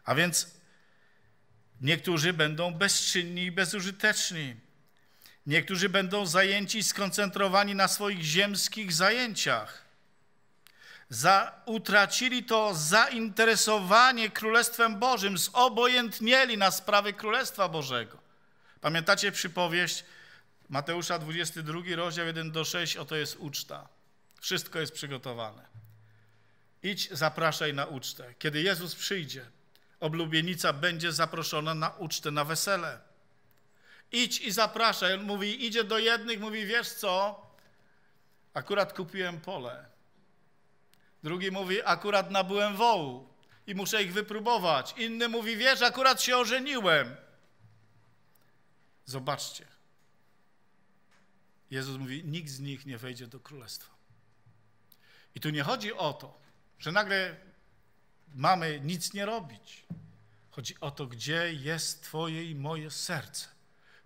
A więc niektórzy będą bezczynni i bezużyteczni. Niektórzy będą zajęci i skoncentrowani na swoich ziemskich zajęciach. Za, utracili to zainteresowanie Królestwem Bożym, zobojętnieli na sprawy Królestwa Bożego. Pamiętacie przypowieść Mateusza 22, rozdział 1 do 6, oto jest uczta. Wszystko jest przygotowane. Idź, zapraszaj na ucztę. Kiedy Jezus przyjdzie, oblubienica będzie zaproszona na ucztę, na wesele. Idź i zapraszaj. On mówi, idzie do jednych, mówi, wiesz co, akurat kupiłem pole. Drugi mówi, akurat nabyłem wołu i muszę ich wypróbować. Inny mówi, wiesz, akurat się ożeniłem. Zobaczcie. Jezus mówi, nikt z nich nie wejdzie do królestwa. I tu nie chodzi o to, że nagle mamy nic nie robić. Chodzi o to, gdzie jest Twoje i moje serce.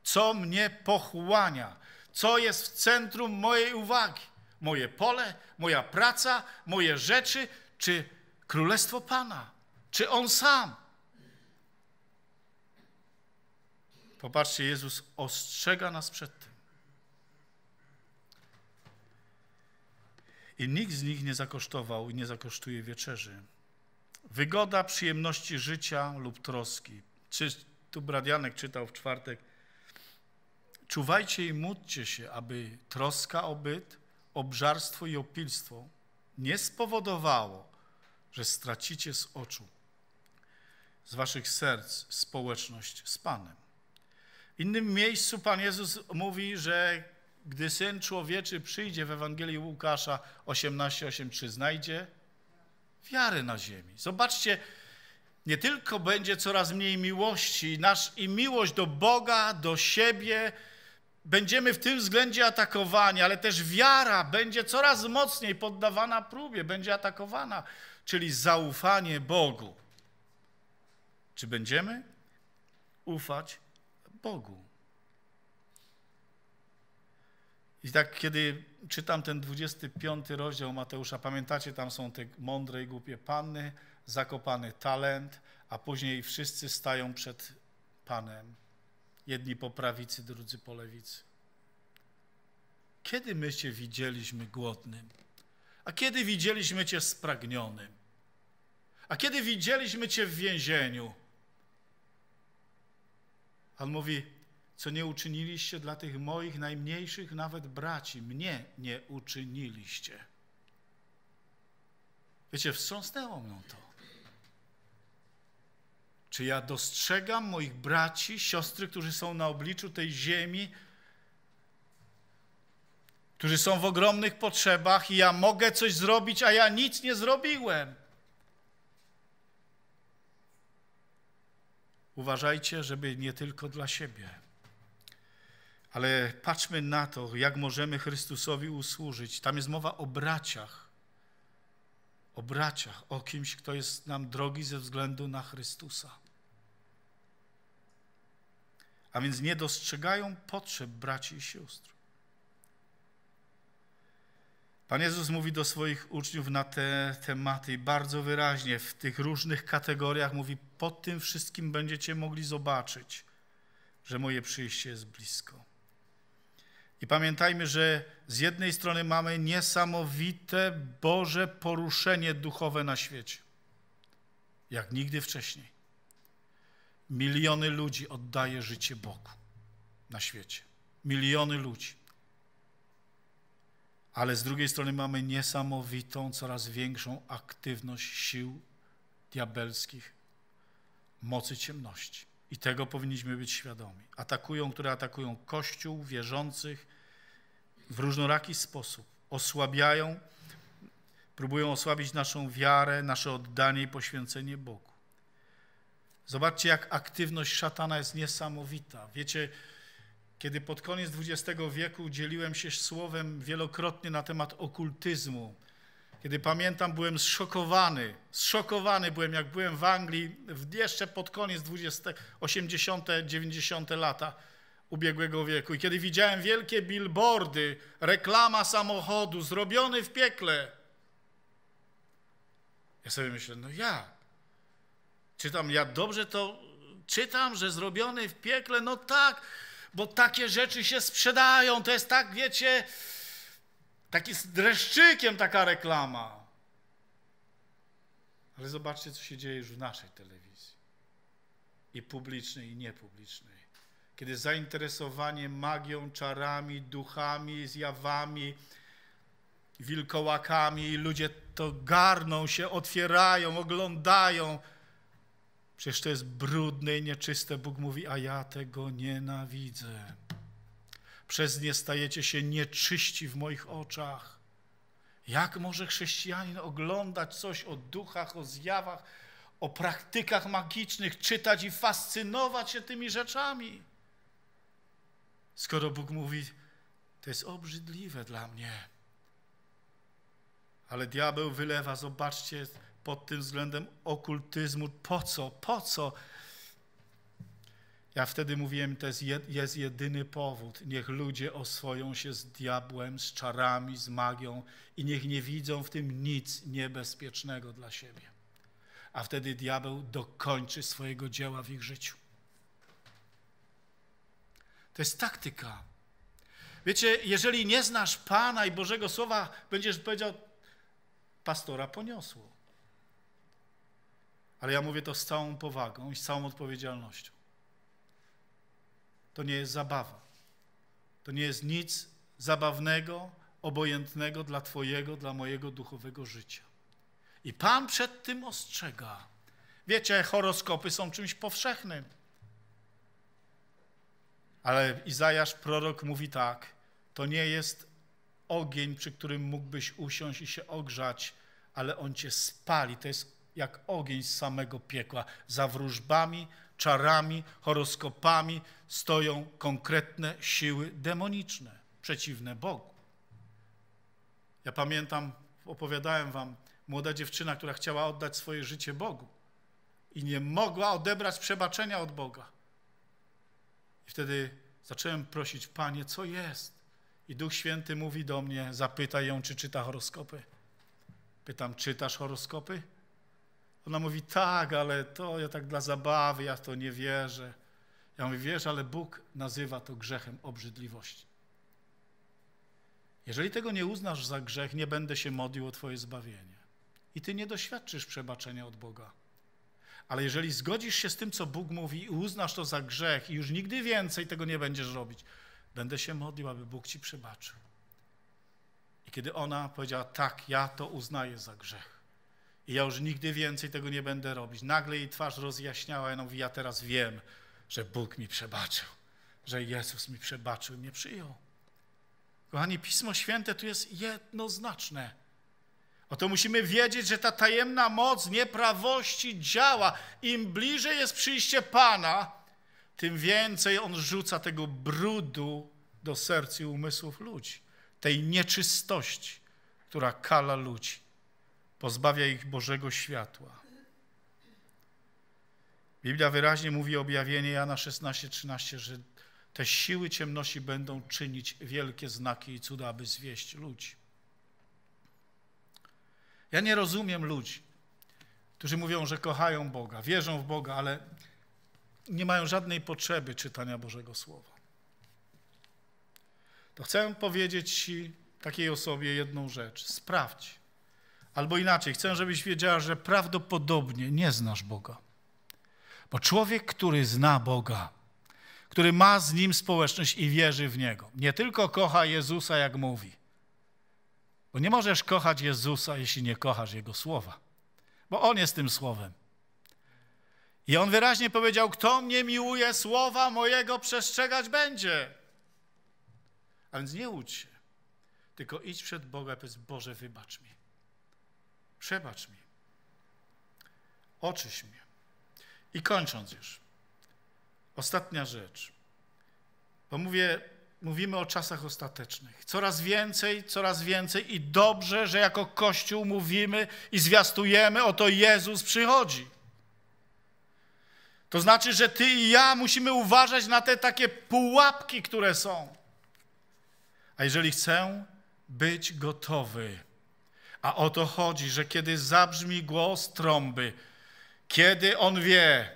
Co mnie pochłania, co jest w centrum mojej uwagi. Moje pole, moja praca, moje rzeczy, czy Królestwo Pana, czy On sam. Popatrzcie, Jezus ostrzega nas przed i nikt z nich nie zakosztował i nie zakosztuje wieczerzy. Wygoda przyjemności życia lub troski. Czy, tu Bradianek czytał w czwartek. Czuwajcie i módlcie się, aby troska o byt, obżarstwo i opilstwo nie spowodowało, że stracicie z oczu, z waszych serc społeczność z Panem. W innym miejscu Pan Jezus mówi, że gdy Syn Człowieczy przyjdzie w Ewangelii Łukasza 18:8, czy znajdzie wiarę na ziemi? Zobaczcie, nie tylko będzie coraz mniej miłości, nasz i miłość do Boga, do siebie, będziemy w tym względzie atakowani, ale też wiara będzie coraz mocniej poddawana próbie, będzie atakowana, czyli zaufanie Bogu. Czy będziemy ufać Bogu? I tak, kiedy czytam ten 25 rozdział Mateusza, pamiętacie, tam są te mądre i głupie panny, zakopany talent, a później wszyscy stają przed Panem. Jedni po prawicy, drudzy po lewicy. Kiedy my Cię widzieliśmy głodnym? A kiedy widzieliśmy Cię spragnionym? A kiedy widzieliśmy Cię w więzieniu? On mówi, co nie uczyniliście dla tych moich najmniejszych, nawet braci, mnie nie uczyniliście. Wiecie, wstrząsnęło mną to. Czy ja dostrzegam moich braci, siostry, którzy są na obliczu tej ziemi, którzy są w ogromnych potrzebach i ja mogę coś zrobić, a ja nic nie zrobiłem? Uważajcie, żeby nie tylko dla siebie ale patrzmy na to, jak możemy Chrystusowi usłużyć. Tam jest mowa o braciach. O braciach, o kimś, kto jest nam drogi ze względu na Chrystusa. A więc nie dostrzegają potrzeb braci i sióstr. Pan Jezus mówi do swoich uczniów na te tematy i bardzo wyraźnie w tych różnych kategoriach mówi: Pod tym wszystkim będziecie mogli zobaczyć, że moje przyjście jest blisko. I pamiętajmy, że z jednej strony mamy niesamowite Boże poruszenie duchowe na świecie, jak nigdy wcześniej. Miliony ludzi oddaje życie Bogu na świecie. Miliony ludzi. Ale z drugiej strony mamy niesamowitą, coraz większą aktywność sił diabelskich, mocy ciemności. I tego powinniśmy być świadomi. Atakują, które atakują Kościół, wierzących w różnoraki sposób. Osłabiają, próbują osłabić naszą wiarę, nasze oddanie i poświęcenie Bogu. Zobaczcie, jak aktywność szatana jest niesamowita. Wiecie, kiedy pod koniec XX wieku dzieliłem się słowem wielokrotnie na temat okultyzmu, kiedy pamiętam, byłem zszokowany, zszokowany byłem, jak byłem w Anglii jeszcze pod koniec 20, 80, 90 lata ubiegłego wieku. I kiedy widziałem wielkie billboardy, reklama samochodu, zrobiony w piekle. Ja sobie myślę, no jak? Czytam, ja dobrze to czytam, że zrobiony w piekle, no tak, bo takie rzeczy się sprzedają, to jest tak, wiecie, Taki z dreszczykiem taka reklama. Ale zobaczcie, co się dzieje już w naszej telewizji. I publicznej, i niepublicznej. Kiedy zainteresowanie magią, czarami, duchami, zjawami, wilkołakami, ludzie to garną się, otwierają, oglądają. Przecież to jest brudne i nieczyste. Bóg mówi, a ja tego nienawidzę przez nie stajecie się nieczyści w moich oczach. Jak może chrześcijanin oglądać coś o duchach, o zjawach, o praktykach magicznych, czytać i fascynować się tymi rzeczami? Skoro Bóg mówi, to jest obrzydliwe dla mnie. Ale diabeł wylewa, zobaczcie, pod tym względem okultyzmu. Po co? Po co? Ja wtedy mówiłem, to jest, jest jedyny powód. Niech ludzie oswoją się z diabłem, z czarami, z magią i niech nie widzą w tym nic niebezpiecznego dla siebie. A wtedy diabeł dokończy swojego dzieła w ich życiu. To jest taktyka. Wiecie, jeżeli nie znasz Pana i Bożego Słowa, będziesz powiedział, pastora poniosło. Ale ja mówię to z całą powagą i z całą odpowiedzialnością to nie jest zabawa. To nie jest nic zabawnego, obojętnego dla Twojego, dla mojego duchowego życia. I Pan przed tym ostrzega. Wiecie, horoskopy są czymś powszechnym. Ale Izajasz, prorok, mówi tak: To nie jest ogień, przy którym mógłbyś usiąść i się ogrzać, ale on cię spali. To jest jak ogień z samego piekła, za wróżbami, czarami, horoskopami stoją konkretne siły demoniczne, przeciwne Bogu. Ja pamiętam, opowiadałem wam, młoda dziewczyna, która chciała oddać swoje życie Bogu i nie mogła odebrać przebaczenia od Boga. I wtedy zacząłem prosić, Panie, co jest? I Duch Święty mówi do mnie, zapytaj ją, czy czyta horoskopy. Pytam, czytasz horoskopy? Ona mówi, tak, ale to ja tak dla zabawy, ja w to nie wierzę. Ja mówię, wiesz, ale Bóg nazywa to grzechem obrzydliwości. Jeżeli tego nie uznasz za grzech, nie będę się modlił o Twoje zbawienie. I Ty nie doświadczysz przebaczenia od Boga. Ale jeżeli zgodzisz się z tym, co Bóg mówi i uznasz to za grzech i już nigdy więcej tego nie będziesz robić, będę się modlił, aby Bóg Ci przebaczył. I kiedy ona powiedziała, tak, ja to uznaję za grzech, i ja już nigdy więcej tego nie będę robić. Nagle jej twarz rozjaśniała, i mówi, ja teraz wiem, że Bóg mi przebaczył, że Jezus mi przebaczył i mnie przyjął. Kochani, Pismo Święte tu jest jednoznaczne. Oto musimy wiedzieć, że ta tajemna moc nieprawości działa. Im bliżej jest przyjście Pana, tym więcej On rzuca tego brudu do serc i umysłów ludzi, tej nieczystości, która kala ludzi pozbawia ich Bożego światła. Biblia wyraźnie mówi objawienie Jana 16, 13, że te siły ciemności będą czynić wielkie znaki i cuda, aby zwieść ludzi. Ja nie rozumiem ludzi, którzy mówią, że kochają Boga, wierzą w Boga, ale nie mają żadnej potrzeby czytania Bożego Słowa. To chcę powiedzieć Ci, takiej osobie, jedną rzecz. Sprawdź, Albo inaczej, chcę, żebyś wiedziała, że prawdopodobnie nie znasz Boga. Bo człowiek, który zna Boga, który ma z nim społeczność i wierzy w niego, nie tylko kocha Jezusa, jak mówi. Bo nie możesz kochać Jezusa, jeśli nie kochasz jego słowa. Bo on jest tym słowem. I on wyraźnie powiedział: Kto mnie miłuje, słowa mojego przestrzegać będzie. A więc nie łudź się, tylko idź przed Boga i powiedz: Boże, wybacz mi. Przebacz mi. Oczyś mnie. I kończąc już. Ostatnia rzecz. Bo mówię, mówimy o czasach ostatecznych. Coraz więcej, coraz więcej i dobrze, że jako Kościół mówimy i zwiastujemy, oto Jezus przychodzi. To znaczy, że ty i ja musimy uważać na te takie pułapki, które są. A jeżeli chcę być gotowy, a o to chodzi, że kiedy zabrzmi głos trąby, kiedy on wie,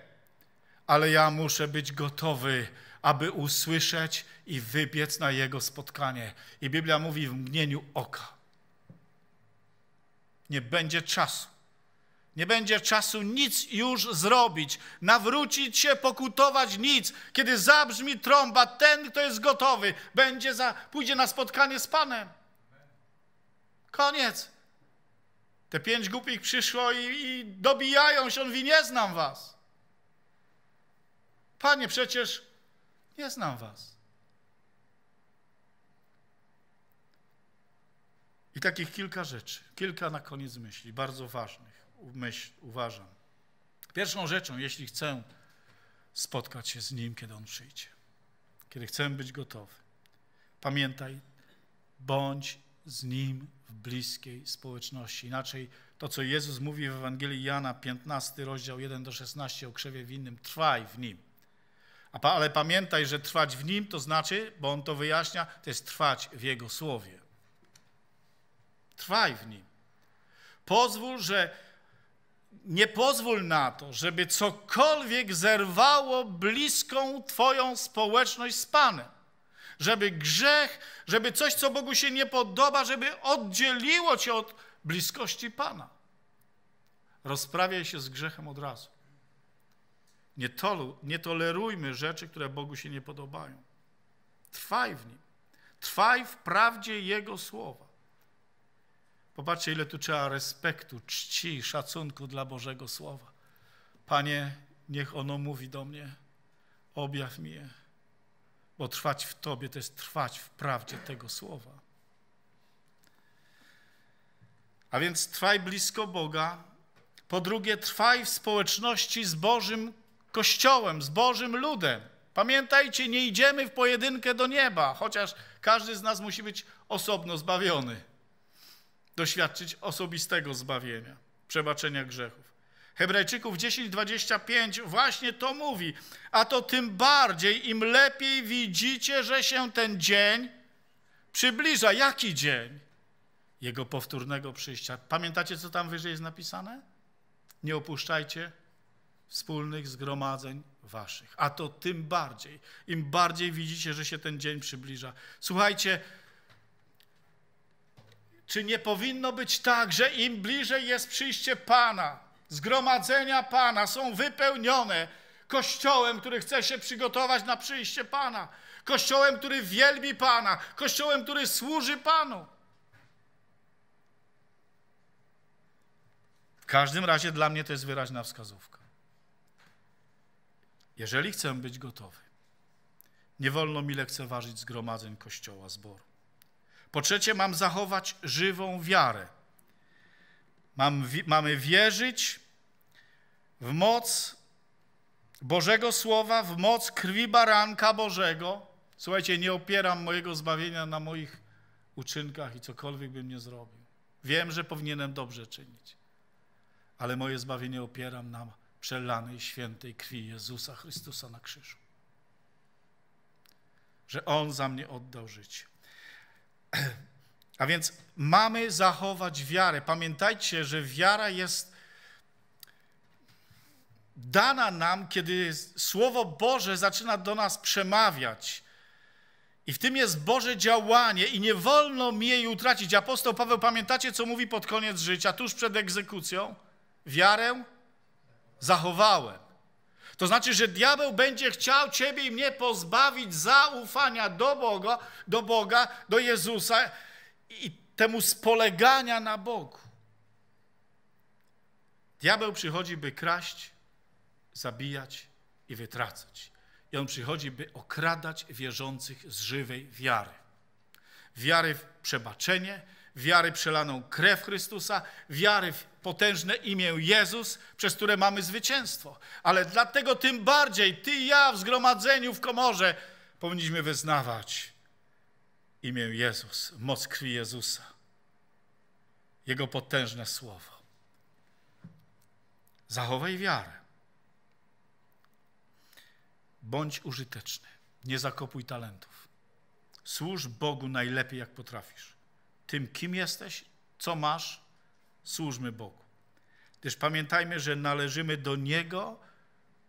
ale ja muszę być gotowy, aby usłyszeć i wybiec na jego spotkanie. I Biblia mówi w mgnieniu oka. Nie będzie czasu. Nie będzie czasu nic już zrobić, nawrócić się, pokutować, nic. Kiedy zabrzmi trąba, ten, kto jest gotowy, będzie za, pójdzie na spotkanie z Panem. Koniec. Te pięć głupich przyszło i, i dobijają się, on mówi, nie znam was. Panie, przecież nie znam was. I takich kilka rzeczy, kilka na koniec myśli, bardzo ważnych, myśl, uważam. Pierwszą rzeczą, jeśli chcę spotkać się z Nim, kiedy On przyjdzie, kiedy chcę być gotowy, pamiętaj, bądź z Nim w bliskiej społeczności. Inaczej to, co Jezus mówi w Ewangelii Jana, 15 rozdział 1 do 16 o krzewie winnym, trwaj w Nim. A, ale pamiętaj, że trwać w Nim to znaczy, bo On to wyjaśnia, to jest trwać w Jego Słowie. Trwaj w Nim. Pozwól, że nie pozwól na to, żeby cokolwiek zerwało bliską Twoją społeczność z Panem żeby grzech, żeby coś, co Bogu się nie podoba, żeby oddzieliło cię od bliskości Pana. Rozprawiaj się z grzechem od razu. Nie, tolu, nie tolerujmy rzeczy, które Bogu się nie podobają. Trwaj w nim. Trwaj w prawdzie Jego słowa. Popatrzcie, ile tu trzeba respektu, czci, szacunku dla Bożego Słowa. Panie, niech ono mówi do mnie, objaw mi je. Bo trwać w Tobie to jest trwać w prawdzie tego słowa. A więc trwaj blisko Boga. Po drugie, trwaj w społeczności z Bożym Kościołem, z Bożym ludem. Pamiętajcie, nie idziemy w pojedynkę do nieba, chociaż każdy z nas musi być osobno zbawiony, doświadczyć osobistego zbawienia, przebaczenia grzechów. Hebrajczyków 10:25 właśnie to mówi. A to tym bardziej, im lepiej widzicie, że się ten dzień przybliża. Jaki dzień? Jego powtórnego przyjścia. Pamiętacie, co tam wyżej jest napisane? Nie opuszczajcie wspólnych zgromadzeń waszych. A to tym bardziej, im bardziej widzicie, że się ten dzień przybliża. Słuchajcie, czy nie powinno być tak, że im bliżej jest przyjście Pana, zgromadzenia Pana są wypełnione kościołem, który chce się przygotować na przyjście Pana, kościołem, który wielbi Pana, kościołem, który służy Panu. W każdym razie dla mnie to jest wyraźna wskazówka. Jeżeli chcę być gotowy, nie wolno mi lekceważyć zgromadzeń Kościoła, zboru. Po trzecie, mam zachować żywą wiarę. Mam, mamy wierzyć w moc Bożego Słowa, w moc krwi baranka Bożego. Słuchajcie, nie opieram mojego zbawienia na moich uczynkach i cokolwiek bym nie zrobił. Wiem, że powinienem dobrze czynić, ale moje zbawienie opieram na przelanej świętej krwi Jezusa Chrystusa na krzyżu. Że On za mnie oddał życie. A więc mamy zachować wiarę. Pamiętajcie, że wiara jest dana nam, kiedy Słowo Boże zaczyna do nas przemawiać. I w tym jest Boże działanie i nie wolno mi jej utracić. Apostoł Paweł, pamiętacie, co mówi pod koniec życia, tuż przed egzekucją? Wiarę zachowałem. To znaczy, że diabeł będzie chciał ciebie i mnie pozbawić zaufania do Boga, do, Boga, do Jezusa i temu spolegania na Bogu. Diabeł przychodzi, by kraść, zabijać i wytracać. I on przychodzi, by okradać wierzących z żywej wiary. Wiary w przebaczenie, wiary przelaną krew Chrystusa, wiary w potężne imię Jezus, przez które mamy zwycięstwo. Ale dlatego tym bardziej ty i ja w zgromadzeniu, w komorze powinniśmy wyznawać imię Jezus, moc krwi Jezusa, Jego potężne słowo. Zachowaj wiarę. Bądź użyteczny. Nie zakopuj talentów. Służ Bogu najlepiej, jak potrafisz. Tym, kim jesteś, co masz, służmy Bogu. Gdyż pamiętajmy, że należymy do Niego,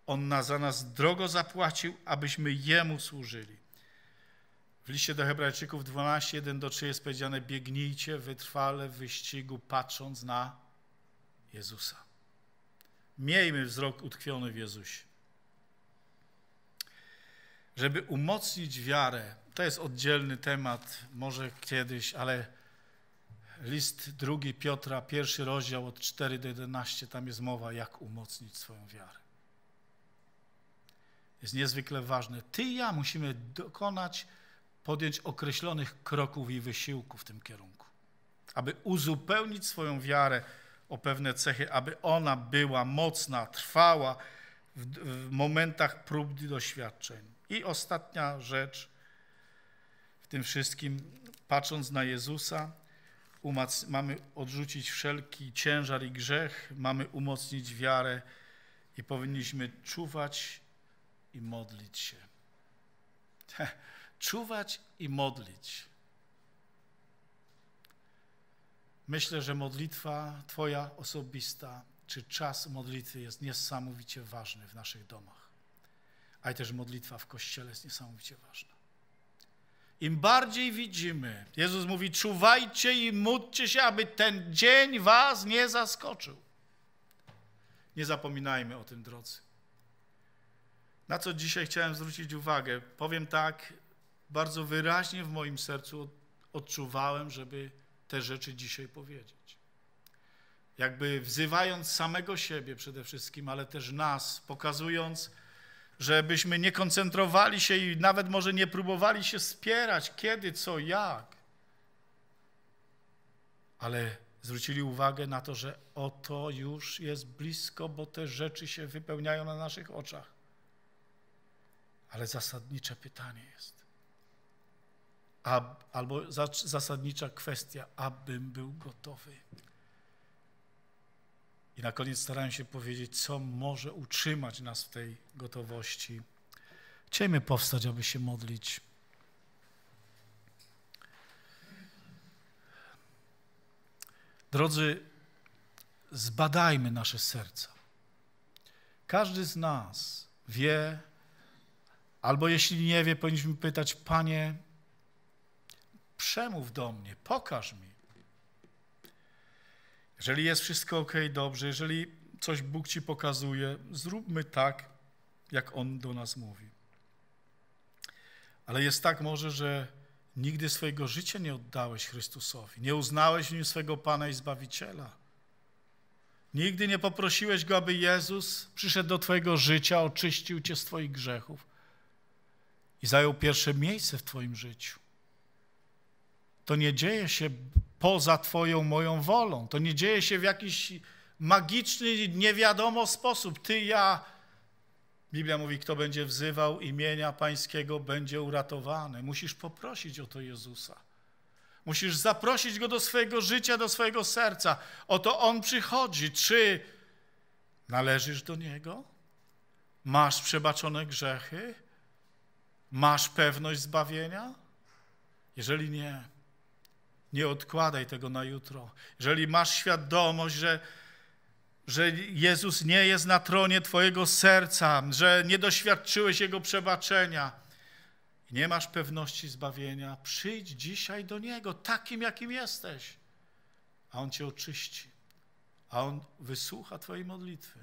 On na, za nas drogo zapłacił, abyśmy Jemu służyli. W liście do Hebrajczyków 12, 1 do 3 jest powiedziane: Biegnijcie wytrwale w wyścigu, patrząc na Jezusa. Miejmy wzrok utkwiony w Jezusie żeby umocnić wiarę. To jest oddzielny temat, może kiedyś, ale list drugi Piotra, pierwszy rozdział od 4 do 11, tam jest mowa, jak umocnić swoją wiarę. Jest niezwykle ważne. Ty i ja musimy dokonać, podjąć określonych kroków i wysiłku w tym kierunku, aby uzupełnić swoją wiarę o pewne cechy, aby ona była mocna, trwała w, w momentach prób i doświadczeń. I ostatnia rzecz w tym wszystkim, patrząc na Jezusa, mamy odrzucić wszelki ciężar i grzech, mamy umocnić wiarę i powinniśmy czuwać i modlić się. czuwać i modlić. Myślę, że modlitwa Twoja osobista, czy czas modlitwy jest niesamowicie ważny w naszych domach ale też modlitwa w Kościele jest niesamowicie ważna. Im bardziej widzimy, Jezus mówi, czuwajcie i módlcie się, aby ten dzień was nie zaskoczył. Nie zapominajmy o tym, drodzy. Na co dzisiaj chciałem zwrócić uwagę? Powiem tak, bardzo wyraźnie w moim sercu odczuwałem, żeby te rzeczy dzisiaj powiedzieć. Jakby wzywając samego siebie przede wszystkim, ale też nas, pokazując, żebyśmy nie koncentrowali się i nawet może nie próbowali się spierać, kiedy, co, jak. Ale zwrócili uwagę na to, że oto już jest blisko, bo te rzeczy się wypełniają na naszych oczach. Ale zasadnicze pytanie jest, a, albo zasadnicza kwestia, abym był gotowy na koniec starałem się powiedzieć, co może utrzymać nas w tej gotowości. Chciejmy powstać, aby się modlić. Drodzy, zbadajmy nasze serca. Każdy z nas wie, albo jeśli nie wie, powinniśmy pytać: Panie, przemów do mnie, pokaż mi, jeżeli jest wszystko ok, dobrze, jeżeli coś Bóg ci pokazuje, zróbmy tak, jak On do nas mówi. Ale jest tak może, że nigdy swojego życia nie oddałeś Chrystusowi, nie uznałeś w Nim swego Pana i Zbawiciela. Nigdy nie poprosiłeś Go, aby Jezus przyszedł do Twojego życia, oczyścił Cię z Twoich grzechów i zajął pierwsze miejsce w Twoim życiu. To nie dzieje się poza Twoją, moją wolą. To nie dzieje się w jakiś magiczny, nie wiadomo sposób. Ty, ja. Biblia mówi, kto będzie wzywał imienia Pańskiego, będzie uratowany. Musisz poprosić o to Jezusa. Musisz zaprosić Go do swojego życia, do swojego serca. Oto On przychodzi. Czy należysz do Niego? Masz przebaczone grzechy? Masz pewność zbawienia? Jeżeli nie, nie odkładaj tego na jutro. Jeżeli masz świadomość, że, że Jezus nie jest na tronie Twojego serca, że nie doświadczyłeś Jego przebaczenia i nie masz pewności zbawienia, przyjdź dzisiaj do Niego takim, jakim jesteś, a On Cię oczyści, a On wysłucha Twojej modlitwy.